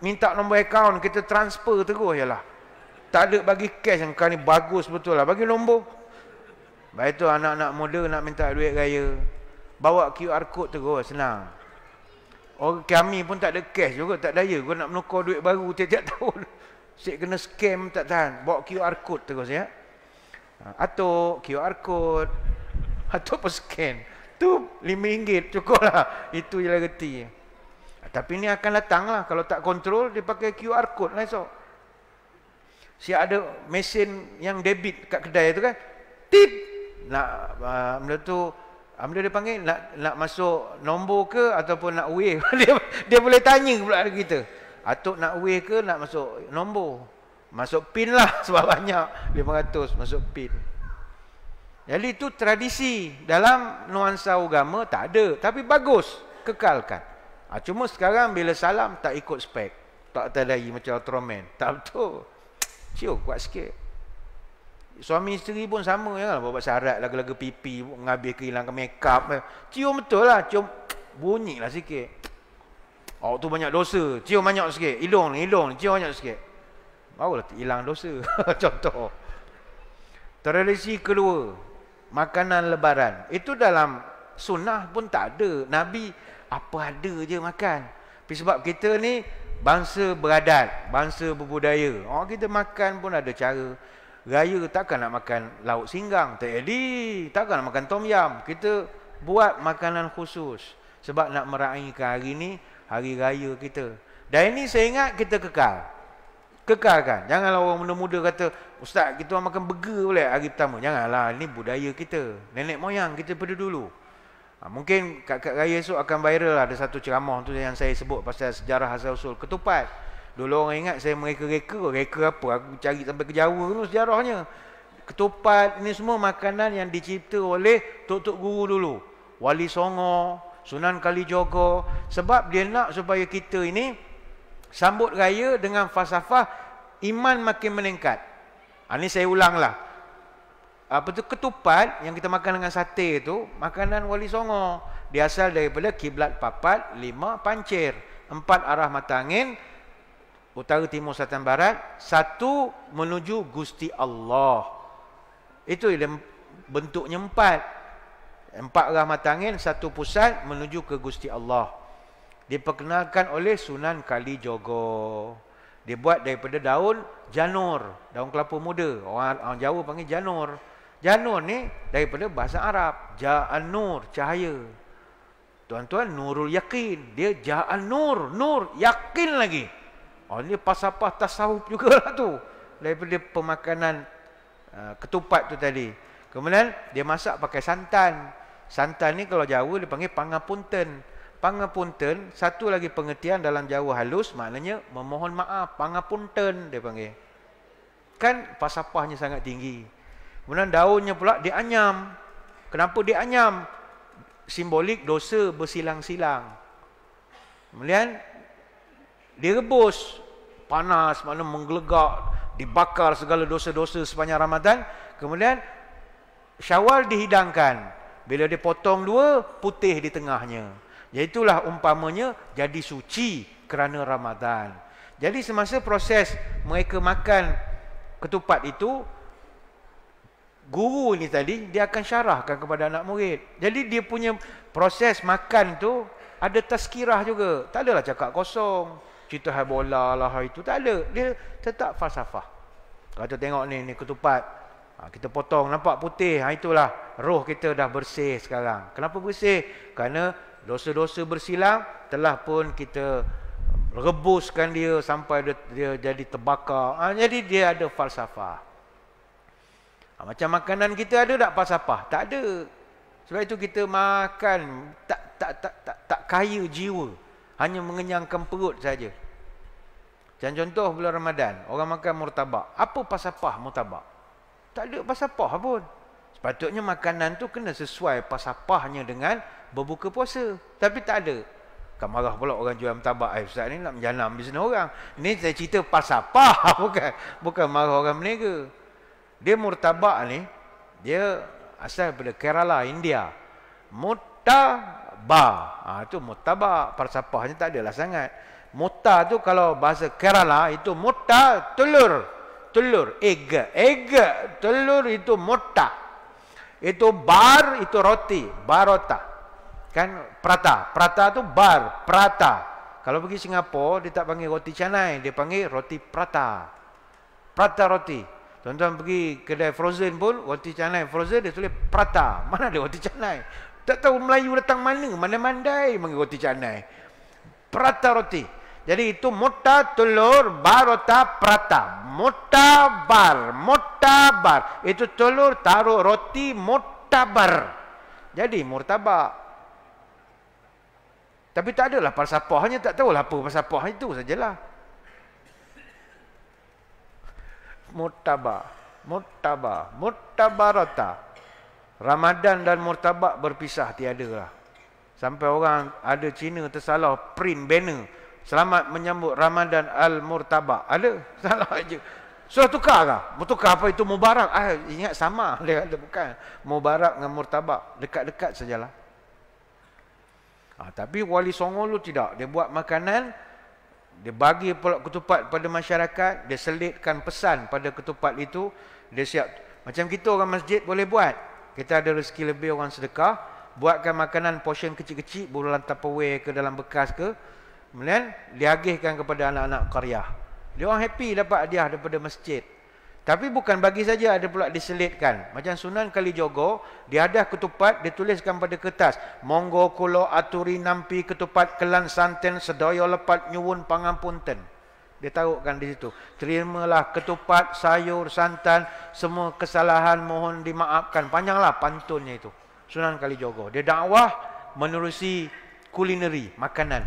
S1: minta nombor akaun kita transfer terus jelah tak ada bagi cash yang kau ni bagus betul lah bagi nombor Baik itu anak-anak muda nak minta duit raya. Bawa QR code terus, senang. Oh kami pun tak ada cash juga, tak daya. Gua nak menukar duit baru tiap-tiap tahun. Sik kena scam tak tahan. Bawa QR code terus ya. Atau QR code. atau pun scan. Tu RM5 cukup lah. Itu je lah reti. Tapi ni akan datang lah. Kalau tak kontrol, dia pakai QR code lah esok. Siap ada mesin yang debit kat kedai tu kan. Tip, nak uh, tu apa ah, dia panggil nak nak masuk nombor ke ataupun nak wave dia, dia boleh tanya pula kita atuk nak wave ke nak masuk nombor masuk pin lah sebab banyak 500 masuk pin jadi itu tradisi dalam nuansa agama tak ada tapi bagus kekalkan ha, cuma sekarang bila salam tak ikut spek tak terlayi macam Ultraman tak betul cium kuat sikit Suami isteri pun sama ya kan. Bapak syarat lagu-lagu pipi. Ngabih kehilangan makeup. Cium betul lah. Cium. Bunyi lah sikit. Oh tu banyak dosa. Cium banyak sikit. Hilang ni, hilang Cium banyak sikit. Barulah hilang dosa. Contoh. Tradisi kedua. Makanan lebaran. Itu dalam sunnah pun tak ada. Nabi apa ada je makan. Tapi sebab kita ni bangsa beradat. Bangsa berbudaya. Oh, kita makan pun ada cara raya takkan nak makan lauk singgang tak jadi takkan nak makan tom yam kita buat makanan khusus sebab nak meraihkan hari ni hari raya kita dan ini saya ingat kita kekal kekal kan? janganlah orang muda-muda kata ustaz kita orang makan burger boleh hari pertama janganlah ini budaya kita nenek moyang kita pada dulu ha, mungkin kat, kat raya esok akan viral ada satu ceramah tu yang saya sebut pasal sejarah asal usul ketupat Dulu orang ingat saya mereka-reka, reka apa? Aku cari sampai ke Jawa dulu sejarahnya. Ketupat ini semua makanan yang dicipta oleh tok-tok guru dulu. Wali Songo, Sunan Kalijogo. Sebab dia nak supaya kita ini sambut raya dengan falsafah iman makin meningkat. Ha, ini saya ulanglah. Apa tu ketupat yang kita makan dengan sate itu makanan Wali Songo. Dia asal daripada kiblat papat, lima pancir, empat arah mata angin, utara timur selatan barat satu menuju gusti Allah itu bentuknya empat empat rahmat angin satu pusat menuju ke gusti Allah diperkenalkan oleh sunan kali jogo dibuat daripada daun janur daun kelapa muda orang, orang Jawa panggil janur janur ni daripada bahasa Arab nur cahaya Tuan-tuan, Nurul Yakin. Dia Ja'an Nur. Nur, yakin lagi. Oh ni pasapah tasawuf lah tu. Daripada pemakanan uh, ketupat tu tadi. Kemudian dia masak pakai santan. Santan ni kalau Jawa dia panggil pangapunten. Pangapunten satu lagi pengertian dalam Jawa halus maknanya memohon maaf. Pangapunten dia panggil. Kan pasapahnya sangat tinggi. Kemudian daunnya pula dianyam. Kenapa dianyam? Simbolik dosa bersilang-silang. Kemudian direbus panas mana menggelegak dibakar segala dosa-dosa sepanjang Ramadan kemudian syawal dihidangkan bila dia potong dua putih di tengahnya Ya itulah umpamanya jadi suci kerana Ramadan jadi semasa proses mereka makan ketupat itu guru ini tadi dia akan syarahkan kepada anak murid jadi dia punya proses makan tu ada tazkirah juga tak adalah cakap kosong cerita hal bola lah hari tu. Tak ada. Dia tetap falsafah. Kata tengok ni, ni ketupat. Ha, kita potong, nampak putih. Ha, itulah roh kita dah bersih sekarang. Kenapa bersih? Kerana dosa-dosa bersilang telah pun kita rebuskan dia sampai dia, dia jadi terbakar. Ha, jadi dia ada falsafah. Ha, macam makanan kita ada tak falsafah? Tak ada. Sebab itu kita makan tak tak tak tak, tak kaya jiwa hanya mengenyangkan perut saja. Macam contoh bulan Ramadan, orang makan murtabak. Apa pasal pah murtabak? Tak ada pasal pah pun. Sepatutnya makanan tu kena sesuai pasal pahnya dengan berbuka puasa. Tapi tak ada. Kan marah pula orang jual murtabak. Eh, Ustaz ni nak menjalan bisnes orang. Ni saya cerita pah bukan. Bukan marah orang meniaga. Dia murtabak ni, dia asal daripada Kerala, India. Murtabak ba. Ha, itu mutabak. Persapahnya tak adalah sangat. Muta tu kalau bahasa Kerala itu muta telur. Telur. Egg. Egg. Telur itu muta. Itu bar itu roti. Barota. Kan prata. Prata tu bar. Prata. Kalau pergi Singapura dia tak panggil roti canai. Dia panggil roti prata. Prata roti. Tuan-tuan pergi kedai frozen pun, roti canai frozen dia tulis prata. Mana ada roti canai? Tak tahu Melayu datang mana. Mana mandai panggil roti canai. Prata roti. Jadi itu mota telur barota prata. Mota bar. Mota bar. Itu telur taruh roti mota bar. Jadi murtabak. Tapi tak adalah pasapah. Hanya tak tahulah apa pasapah itu sajalah. Mota bar. Mota bar. Ramadan dan Murtabak berpisah tiada lah. Sampai orang ada Cina tersalah print banner. Selamat menyambut Ramadan Al-Murtabak. Ada. Salah aja. Sudah tukar kah? Bertukar apa itu? Mubarak. Ah, ingat sama. Dia kata bukan. Mubarak dengan Murtabak. Dekat-dekat sajalah. Ah, tapi Wali Songo lu tidak. Dia buat makanan. Dia bagi pula ketupat pada masyarakat. Dia selitkan pesan pada ketupat itu. Dia siap. Macam kita orang masjid boleh buat. Kita ada rezeki lebih orang sedekah. Buatkan makanan portion kecil-kecil. Bulan tupperware ke dalam bekas ke. Kemudian diagihkan kepada anak-anak karya. Dia orang happy dapat hadiah daripada masjid. Tapi bukan bagi saja ada pula diselitkan. Macam Sunan Kalijogo, dia ada ketupat, dia tuliskan pada kertas. Monggo kulo aturi nampi ketupat kelan santen sedoyo lepat nyuwun pangampunten. Dia taruhkan di situ. Terimalah ketupat, sayur, santan, semua kesalahan mohon dimaafkan. Panjanglah pantunnya itu. Sunan Kalijogo. Dia dakwah menerusi kulineri, makanan.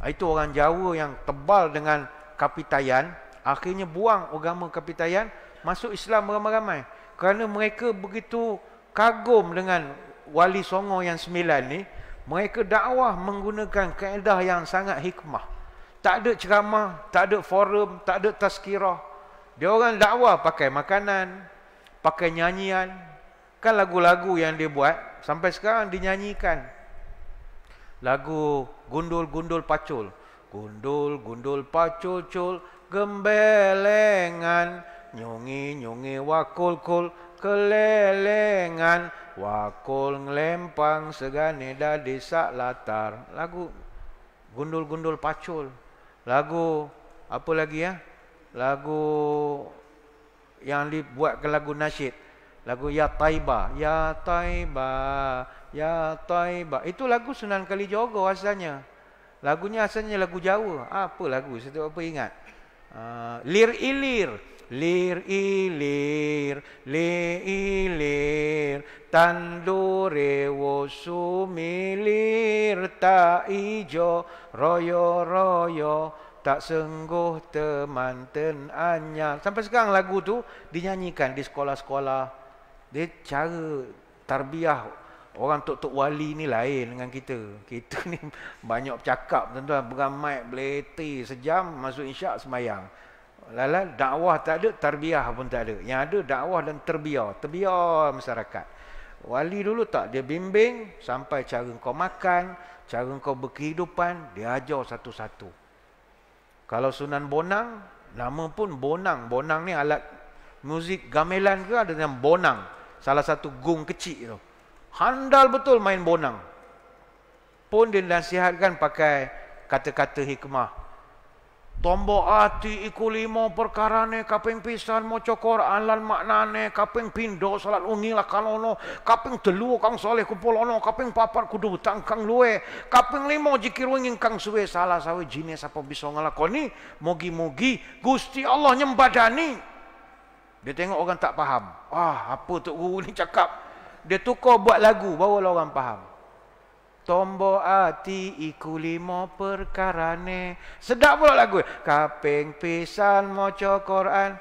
S1: Ah, itu orang Jawa yang tebal dengan kapitayan. Akhirnya buang agama kapitayan. Masuk Islam ramai-ramai. Kerana mereka begitu kagum dengan Wali Songo yang sembilan ni. Mereka dakwah menggunakan kaedah yang sangat hikmah. Tak ada ceramah, tak ada forum, tak ada tazkirah. Dia orang dakwah pakai makanan, pakai nyanyian. Kan lagu-lagu yang dia buat sampai sekarang dinyanyikan. Lagu gundul-gundul pacul. Gundul-gundul pacul-cul gembelengan nyungi nyungi wakul-kul kelelengan wakul ngelempang segane dah desa latar lagu gundul-gundul pacul lagu apa lagi ya lagu yang dibuatkan lagu nasyid lagu ya taiba ya taiba ya taiba itu lagu sunan kalijogo asalnya lagunya asalnya lagu jawa apa lagu saya tak apa ingat uh, lir ilir lir ilir li ilir tan dure wo sumilir ta ijo royo royo tak sengguh teman ten anya sampai sekarang lagu tu dinyanyikan di sekolah-sekolah dia cara tarbiah orang tok-tok wali ni lain dengan kita kita ni banyak bercakap tuan-tuan beramai beleti sejam masuk insyak semayang Lala dakwah tak ada tarbiyah pun tak ada yang ada dakwah dan terbiar terbiar masyarakat wali dulu tak dia bimbing sampai cara kau makan cara kau berkehidupan dia ajar satu-satu kalau sunan bonang nama pun bonang bonang ni alat muzik gamelan ke ada yang bonang salah satu gong kecil tu handal betul main bonang pun dia nasihatkan pakai kata-kata hikmah Tombo hati iku limo perkarane kaping pisan mo cokor alan maknane kaping pindo salat ungilah kalono kaping delu kang soleh kupolono kaping papar kudu utang kang luwe kaping limo jikir wingin kang suwe salah sawe jine sapa bisa ngelakoni mogi mogi gusti Allah nyembadani dia tengok orang tak paham wah apa tu guru ni cakap dia tukar buat lagu bawa orang paham. Tombo hati iku limo perkarane. Sedap pula lagu. E. Kapeng pisan moco Quran.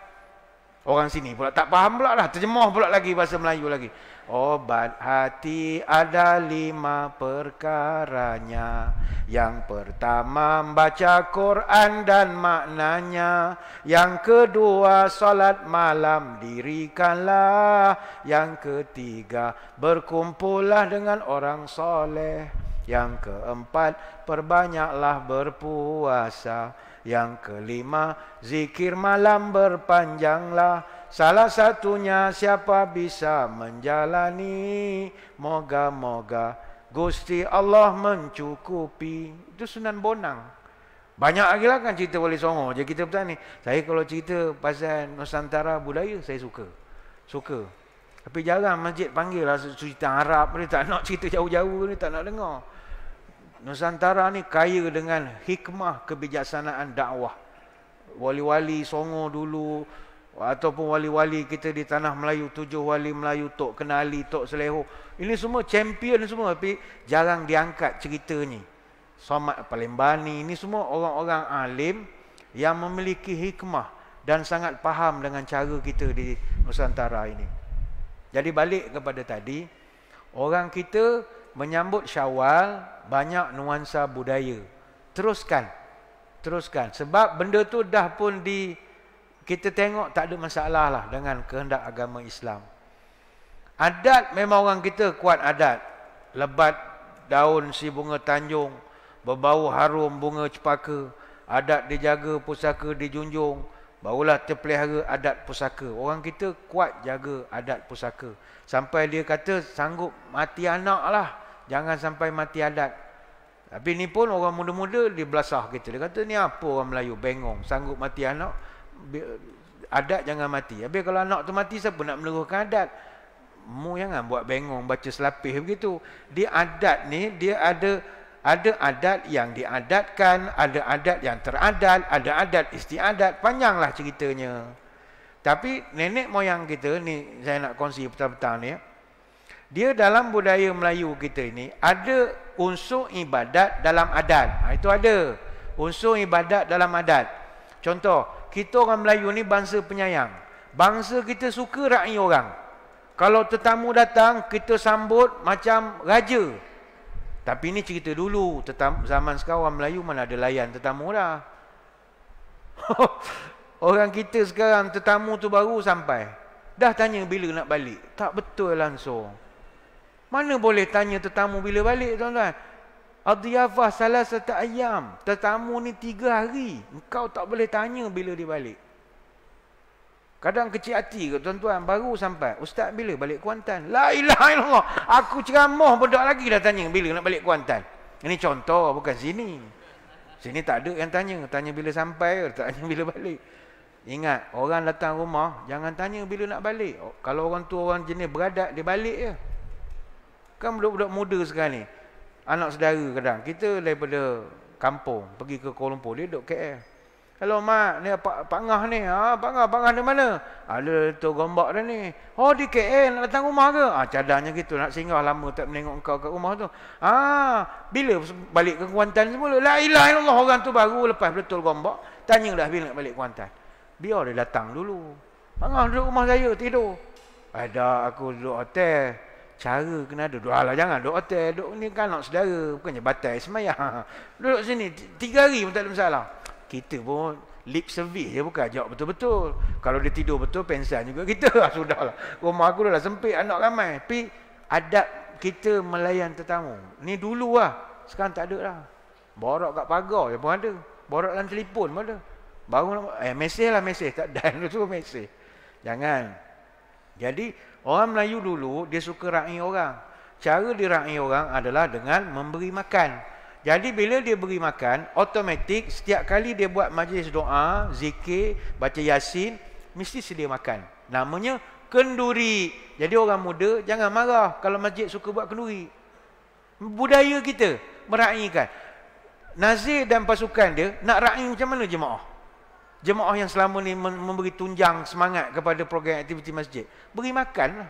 S1: Orang sini pula tak faham pula lah. Terjemah pula lagi bahasa Melayu lagi. Obat hati ada lima perkaranya Yang pertama baca Quran dan maknanya Yang kedua solat malam dirikanlah Yang ketiga berkumpullah dengan orang soleh Yang keempat perbanyaklah berpuasa Yang kelima zikir malam berpanjanglah Salah satunya siapa bisa menjalani Moga-moga Gusti Allah mencukupi Itu Sunan Bonang Banyak lagi lah kan cerita Wali Songo Jadi kita bertanya ni Saya kalau cerita pasal Nusantara budaya Saya suka Suka Tapi jarang masjid panggil lah cerita Arab Dia tak nak cerita jauh-jauh ni Tak nak dengar Nusantara ni kaya dengan hikmah kebijaksanaan dakwah Wali-wali Songo dulu ataupun wali-wali kita di tanah Melayu tujuh wali Melayu Tok Kenali Tok Seleho ini semua champion semua tapi jarang diangkat ceritanya Somad Palembani ini semua orang-orang alim yang memiliki hikmah dan sangat faham dengan cara kita di Nusantara ini jadi balik kepada tadi orang kita menyambut syawal banyak nuansa budaya teruskan teruskan sebab benda tu dah pun di kita tengok tak ada masalah lah dengan kehendak agama Islam. Adat memang orang kita kuat adat. Lebat daun si bunga tanjung, berbau harum bunga cepaka. Adat dijaga pusaka dijunjung, barulah terpelihara adat pusaka. Orang kita kuat jaga adat pusaka. Sampai dia kata sanggup mati anak lah. Jangan sampai mati adat. Tapi ni pun orang muda-muda dia belasah kita. Dia kata ni apa orang Melayu bengong. Sanggup mati anak adat jangan mati. Habis kalau anak tu mati siapa nak meneruskan adat? Mu jangan buat bengong baca selapih begitu. Di adat ni dia ada ada adat yang diadatkan, ada adat yang teradat, ada adat istiadat, panjanglah ceritanya. Tapi nenek moyang kita ni saya nak kongsi petang-petang ni ya. Dia dalam budaya Melayu kita ini ada unsur ibadat dalam adat. Ha, itu ada. Unsur ibadat dalam adat. Contoh, kita orang Melayu ni bangsa penyayang. Bangsa kita suka rakyat orang. Kalau tetamu datang, kita sambut macam raja. Tapi ni cerita dulu. Tetamu, zaman sekarang orang Melayu mana ada layan tetamu lah. orang kita sekarang tetamu tu baru sampai. Dah tanya bila nak balik. Tak betul langsung. Mana boleh tanya tetamu bila balik tuan-tuan. Adiyafah salah satu ayam. Tetamu ni tiga hari. Engkau tak boleh tanya bila dia balik. Kadang kecil hati ke tuan-tuan. Baru sampai. Ustaz bila balik Kuantan? La ilaha illallah. Aku ceramah pun lagi dah tanya bila nak balik Kuantan. Ini contoh bukan sini. Sini tak ada yang tanya. Tanya bila sampai ke? Tanya bila balik. Ingat, orang datang rumah, jangan tanya bila nak balik. Kalau orang tu orang jenis beradat, dia balik je. Kan budak-budak muda sekarang ni anak saudara kadang kita daripada kampung pergi ke Kuala Lumpur dia duduk KL Hello mak ni apa pangah ni ha pangah pangah di mana ada tu gombak dah ni oh di KL nak datang rumah ke ah cadangnya gitu nak singgah lama tak menengok kau kat rumah tu ah bila balik ke Kuantan semula la ilaha illallah orang tu baru lepas betul gombak tanya dah bila nak balik Kuantan biar dia datang dulu pangah duduk rumah saya tidur ada aku duduk hotel cara kena ada doa lah jangan duduk hotel duduk ni kan nak saudara bukannya batal semayang duduk sini tiga hari pun tak ada masalah kita pun lip service je bukan ajak betul-betul kalau dia tidur betul pensan juga kita lah sudah lah rumah aku dah lah sempit anak ramai tapi adab kita melayan tetamu ni dulu lah sekarang tak ada lah borak kat pagar je pun ada borak dalam telefon pun ada baru nak eh mesej lah mesej tak dan tu mesej jangan jadi Orang Melayu dulu dia suka rai orang. Cara dia rai orang adalah dengan memberi makan. Jadi bila dia beri makan, otomatik setiap kali dia buat majlis doa, zikir, baca yasin, mesti sedia makan. Namanya kenduri. Jadi orang muda jangan marah kalau masjid suka buat kenduri. Budaya kita meraihkan. Nazir dan pasukan dia nak raih macam mana jemaah? jemaah yang selama ni memberi tunjang semangat kepada program aktiviti masjid. Beri makan lah.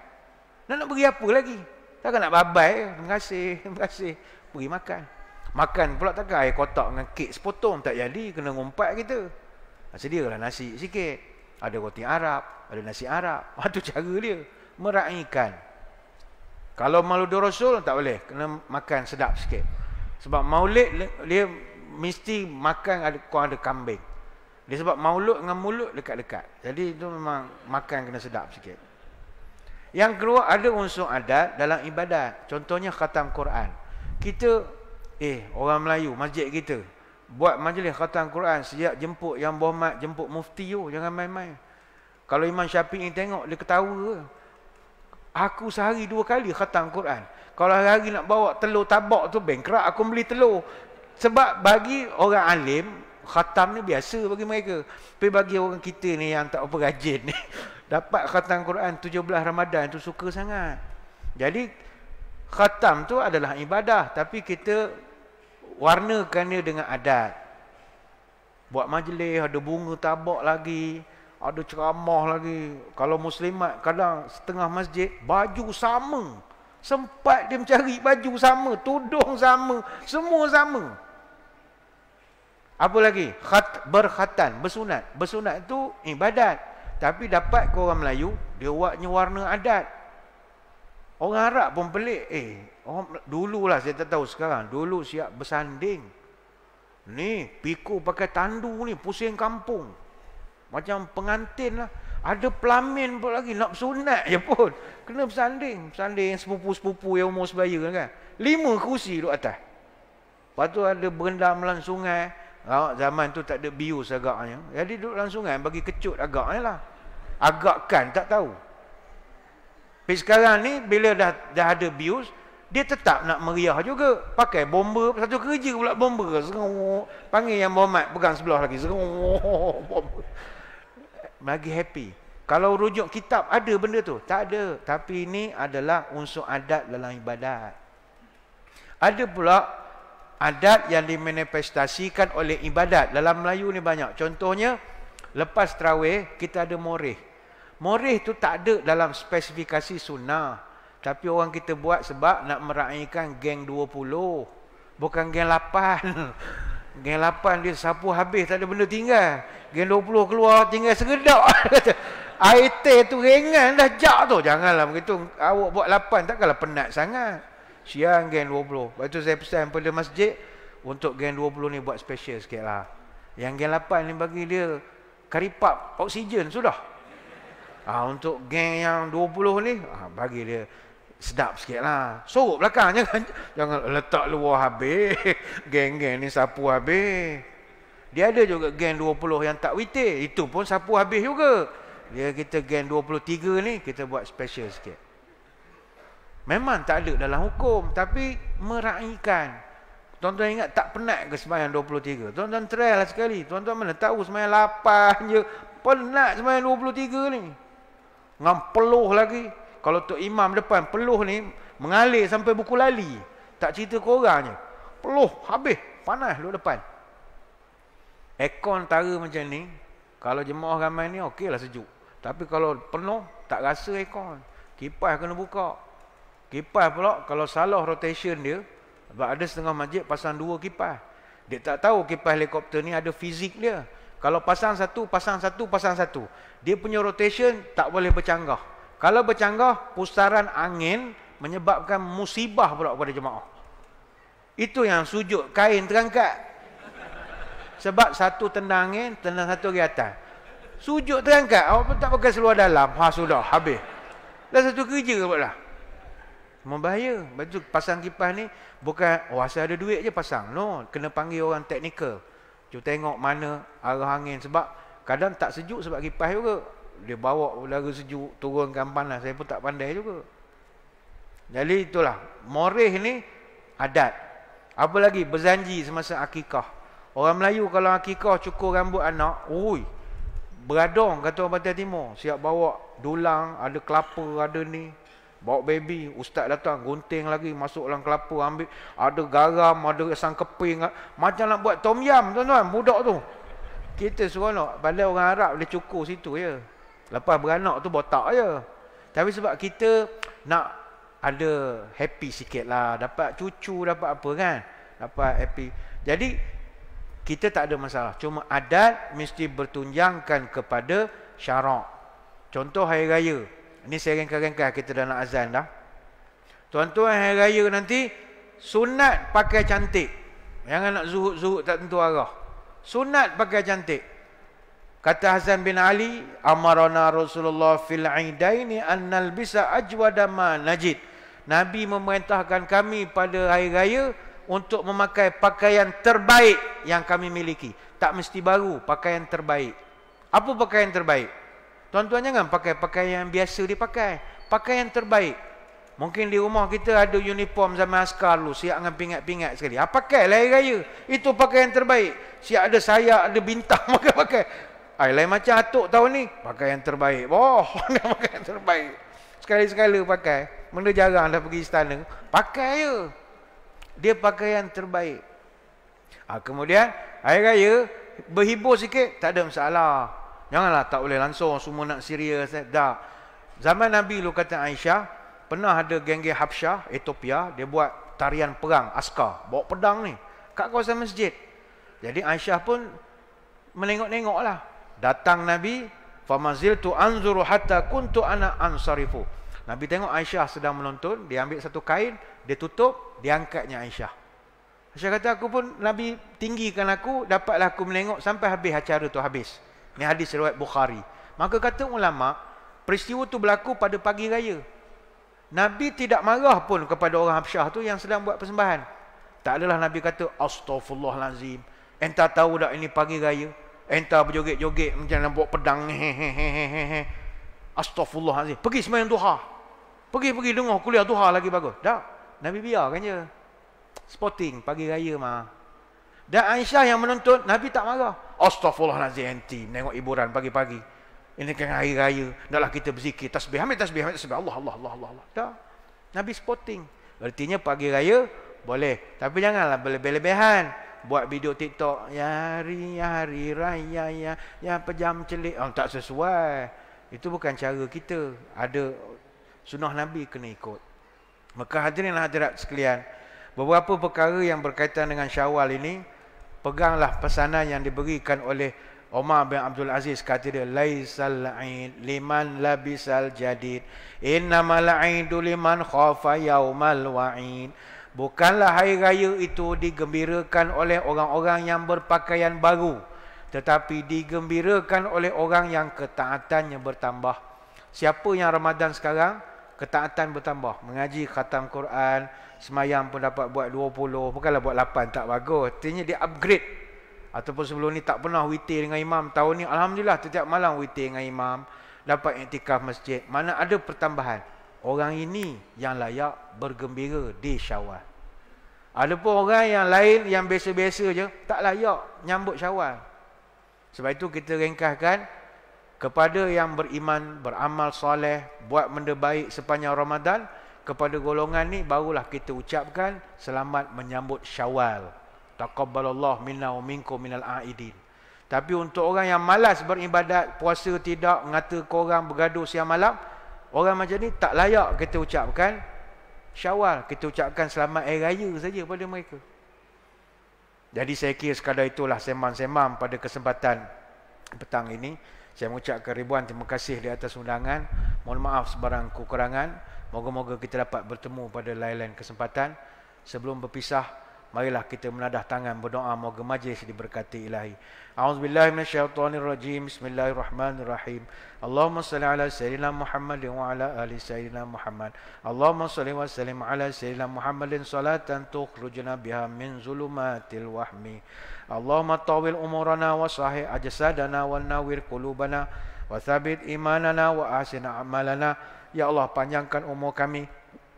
S1: Nak, nak beri apa lagi? Takkan nak babai. Terima kasih. Terima kasih. Beri makan. Makan pula takkan air kotak dengan kek sepotong. Tak jadi. Kena ngumpat kita. Ha, sedialah nasi sikit. Ada roti Arab. Ada nasi Arab. Itu ha, cara dia. Meraihkan. Kalau malu maludur rasul tak boleh. Kena makan sedap sikit. Sebab maulid dia mesti makan ada, kau ada kambing. Dia sebab maulut dengan mulut dekat-dekat. Jadi itu memang makan kena sedap sikit. Yang kedua ada unsur adat dalam ibadat. Contohnya khatam Quran. Kita, eh orang Melayu, masjid kita. Buat majlis khatam Quran. Siap jemput yang bohmat, jemput mufti. Oh, jangan main-main. Kalau Imam Syafi'i tengok, dia ketawa. Aku sehari dua kali khatam Quran. Kalau hari-hari nak bawa telur tabak tu bengkrak, aku beli telur. Sebab bagi orang alim, khatam ni biasa bagi mereka. Tapi bagi orang kita ni yang tak apa rajin ni. Dapat khatam Quran 17 Ramadan tu suka sangat. Jadi khatam tu adalah ibadah. Tapi kita warnakan dia dengan adat. Buat majlis, ada bunga tabak lagi. Ada ceramah lagi. Kalau muslimat kadang setengah masjid, baju sama. Sempat dia mencari baju sama, tudung sama, semua sama. Apa lagi? Khat, berkhatan, bersunat. Bersunat itu ibadat. Tapi dapat ke orang Melayu, dia buatnya warna adat. Orang Arab pun pelik. Eh, orang, dululah saya tak tahu sekarang. Dulu siap bersanding. Ni, piku pakai tandu ni, pusing kampung. Macam pengantin lah. Ada pelamin pun lagi, nak bersunat je pun. Kena bersanding. Bersanding sepupu-sepupu yang umur sebaya kan. Lima kursi duduk atas. Lepas tu ada berendam dalam sungai. Oh, zaman tu tak ada bius agaknya. Jadi duduk dalam sungai bagi kecut agaknya lah. Agakkan tak tahu. Tapi sekarang ni bila dah, dah ada bius, dia tetap nak meriah juga. Pakai bomba, satu kerja pula bomba. Seronok. Panggil yang Muhammad pegang sebelah lagi. Lagi happy. Kalau rujuk kitab, ada benda tu? Tak ada. Tapi ini adalah unsur adat dalam ibadat. Ada pula adat yang dimanifestasikan oleh ibadat dalam Melayu ni banyak contohnya lepas terawih kita ada morih morih tu tak ada dalam spesifikasi sunnah tapi orang kita buat sebab nak meraihkan geng 20 bukan geng 8 geng 8 dia sapu habis tak ada benda tinggal geng 20 keluar tinggal segedap air teh tu ringan dah jak tu janganlah begitu awak buat 8 takkanlah penat sangat Siang geng 20 Lepas tu saya pesan pada masjid Untuk geng 20 ni buat special sikit lah Yang geng 8 ni bagi dia Karipap oksigen sudah Ah ha, Untuk geng yang 20 ni ha, Bagi dia sedap sikit lah Sorok belakang jangan, jangan letak luar habis Geng-geng ni sapu habis dia ada juga gen 20 yang tak witir. Itu pun sapu habis juga. Dia kita gen 23 ni, kita buat special sikit. Memang tak ada dalam hukum Tapi meraihkan Tuan-tuan ingat tak penat ke semayang 23 Tuan-tuan try lah sekali Tuan-tuan mana tahu semayang 8 je Penat semayang 23 ni Ngam peluh lagi Kalau Tok Imam depan peluh ni Mengalir sampai buku lali Tak cerita korang je Peluh habis panas duduk depan Ekon tara macam ni Kalau jemaah ramai ni okey lah sejuk Tapi kalau penuh tak rasa ekon Kipas kena buka Kipas pula kalau salah rotation dia sebab ada setengah masjid pasang dua kipas. Dia tak tahu kipas helikopter ni ada fizik dia. Kalau pasang satu, pasang satu, pasang satu. Dia punya rotation tak boleh bercanggah. Kalau bercanggah, pusaran angin menyebabkan musibah pula kepada jemaah. Itu yang sujud kain terangkat. Sebab satu tendang angin, tendang satu ke atas. Sujud terangkat, awak pun tak pakai seluar dalam. Ha sudah, habis. Dah satu kerja ke pula. Lah membahaya. Betul pasang kipas ni bukan oh asal ada duit je pasang. No, kena panggil orang teknikal. Cuba tengok mana arah angin sebab kadang tak sejuk sebab kipas juga. Dia bawa lara sejuk turun gampang lah. Saya pun tak pandai juga. Jadi itulah. Morih ni adat. Apa lagi? Berzanji semasa akikah. Orang Melayu kalau akikah cukur rambut anak. Ui. Beradong kata orang Pantai Timur. Siap bawa dulang. Ada kelapa. Ada ni. Bawa baby, ustaz datang, gunting lagi, masuk dalam kelapa, ambil. Ada garam, ada sang keping. Macam nak buat tom yam, tuan-tuan, budak tu. Kita seronok, pada orang Arab boleh cukur situ je. Ya. Lepas beranak tu botak je. Ya. Tapi sebab kita nak ada happy sikit lah. Dapat cucu, dapat apa kan. Dapat happy. Jadi, kita tak ada masalah. Cuma adat mesti bertunjangkan kepada syarak. Contoh hari raya. Ini saya ringkas-ringkas kita dah nak azan dah. Tuan-tuan hari raya nanti sunat pakai cantik. Jangan nak zuhud-zuhud tak tentu arah. Sunat pakai cantik. Kata Hasan bin Ali, amarana Rasulullah fil aidaini an nalbisa ajwada ma najid. Nabi memerintahkan kami pada hari raya untuk memakai pakaian terbaik yang kami miliki. Tak mesti baru, pakaian terbaik. Apa pakaian terbaik? Tuan-tuan jangan pakai pakaian yang biasa dipakai. Pakai yang terbaik. Mungkin di rumah kita ada uniform zaman askar dulu. Siap dengan pingat-pingat sekali. Ha, pakai lah air raya. Itu pakai yang terbaik. Siap ada sayap, ada bintang maka pakai. Ay, ah, lain macam atuk tahun ni. Pakai yang terbaik. Oh, nak pakai yang terbaik. Sekali-sekala pakai. Benda jarang dah pergi istana. Pakai je. Dia pakai yang terbaik. Ha, kemudian, air raya berhibur sikit. Tak ada masalah. Janganlah tak boleh langsung semua nak serius. Eh? Tak. Zaman Nabi lu kata Aisyah, pernah ada geng-geng Habsyah, Ethiopia, dia buat tarian perang, askar. Bawa pedang ni. Kat kawasan masjid. Jadi Aisyah pun menengok-nengok lah. Datang Nabi, tu أَنْزُرُ حَتَّى كُنْتُ أَنَا ansarifu Nabi tengok Aisyah sedang menonton, dia ambil satu kain, dia tutup, dia angkatnya Aisyah. Aisyah kata, aku pun Nabi tinggikan aku, dapatlah aku melengok sampai habis acara tu habis. Ini hadis riwayat Bukhari. Maka kata ulama, peristiwa itu berlaku pada pagi raya. Nabi tidak marah pun kepada orang Habsyah tu yang sedang buat persembahan. Tak adalah Nabi kata, Astaghfirullahalazim. Entah tahu dah ini pagi raya. Entah berjoget-joget macam nak buat pedang. Astaghfirullahalazim. Pergi sembahyang duha. Pergi-pergi dengar kuliah duha lagi bagus. Tak. Nabi biarkan je. Sporting, pagi raya mah. Dan Aisyah yang menuntut, Nabi tak marah. Astaghfirullahaladzim Nengok hiburan pagi-pagi Ini kan hari raya Dahlah kita berzikir Tasbih Ambil tasbih Ambil tasbih Allah Allah Allah Allah, Allah. Dah Nabi spotting Artinya pagi raya Boleh Tapi janganlah Belebihan Buat video TikTok Ya hari Ya hari raya Ya, ya pejam celik oh, Tak sesuai Itu bukan cara kita Ada Sunnah Nabi kena ikut Maka hadirin hadirat sekalian Beberapa perkara yang berkaitan dengan syawal ini peganglah pesanan yang diberikan oleh Umar bin Abdul Aziz kata dia laisal la'id liman labisal jadid innamal la'idu liman khafa yaumal wa'id bukanlah hari raya itu digembirakan oleh orang-orang yang berpakaian baru tetapi digembirakan oleh orang yang ketaatannya bertambah siapa yang Ramadan sekarang ketaatan bertambah mengaji khatam Quran semayam pun dapat buat 20 bukanlah buat 8 tak bagus artinya dia upgrade ataupun sebelum ni tak pernah witir dengan imam tahun ni Alhamdulillah setiap malam witir dengan imam dapat intikaf masjid mana ada pertambahan orang ini yang layak bergembira di syawal ada pun orang yang lain yang biasa-biasa je tak layak nyambut syawal sebab itu kita ringkaskan kepada yang beriman, beramal soleh, buat benda baik sepanjang Ramadan, kepada golongan ni barulah kita ucapkan selamat menyambut Syawal. Taqabbalallahu minna wa minkum minal aidin. Tapi untuk orang yang malas beribadat, puasa tidak, ngata orang bergaduh siang malam, orang macam ni tak layak kita ucapkan Syawal. Kita ucapkan selamat hari raya saja pada mereka. Jadi saya kira sekadar itulah semang-semang pada kesempatan petang ini. Saya mengucapkan ribuan terima kasih di atas undangan. Mohon maaf sebarang kekurangan. Moga-moga kita dapat bertemu pada lain-lain kesempatan. Sebelum berpisah, marilah kita menadah tangan berdoa moga majlis diberkati ilahi. A'udzubillahi minasyaitonirrajim. Bismillahirrahmanirrahim. Allahumma salli ala sayyidina Muhammad wa ala ali sayyidina Muhammad. Allahumma salli wa sallim ala sayyidina Muhammad salatan tukhrijuna biha min zulumatil wahmi. Allahumma tawil umurana wa sahih ajsadana wa nawwir qulubana wa thabbit imanana wa ahsin a'malana. Ya Allah panjangkan umur kami.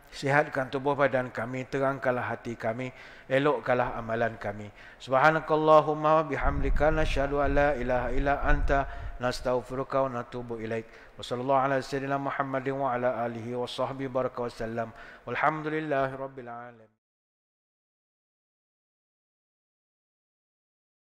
S1: Sihatkan tubuh badan kami, terangkanlah hati kami, elokkanlah amalan kami. Subhanakallahumma bihamdika nasyhadu an la ilaha illa anta nastaghfiruka natubu ilaik. Wa sallallahu ala sayyidina Muhammadin wa ala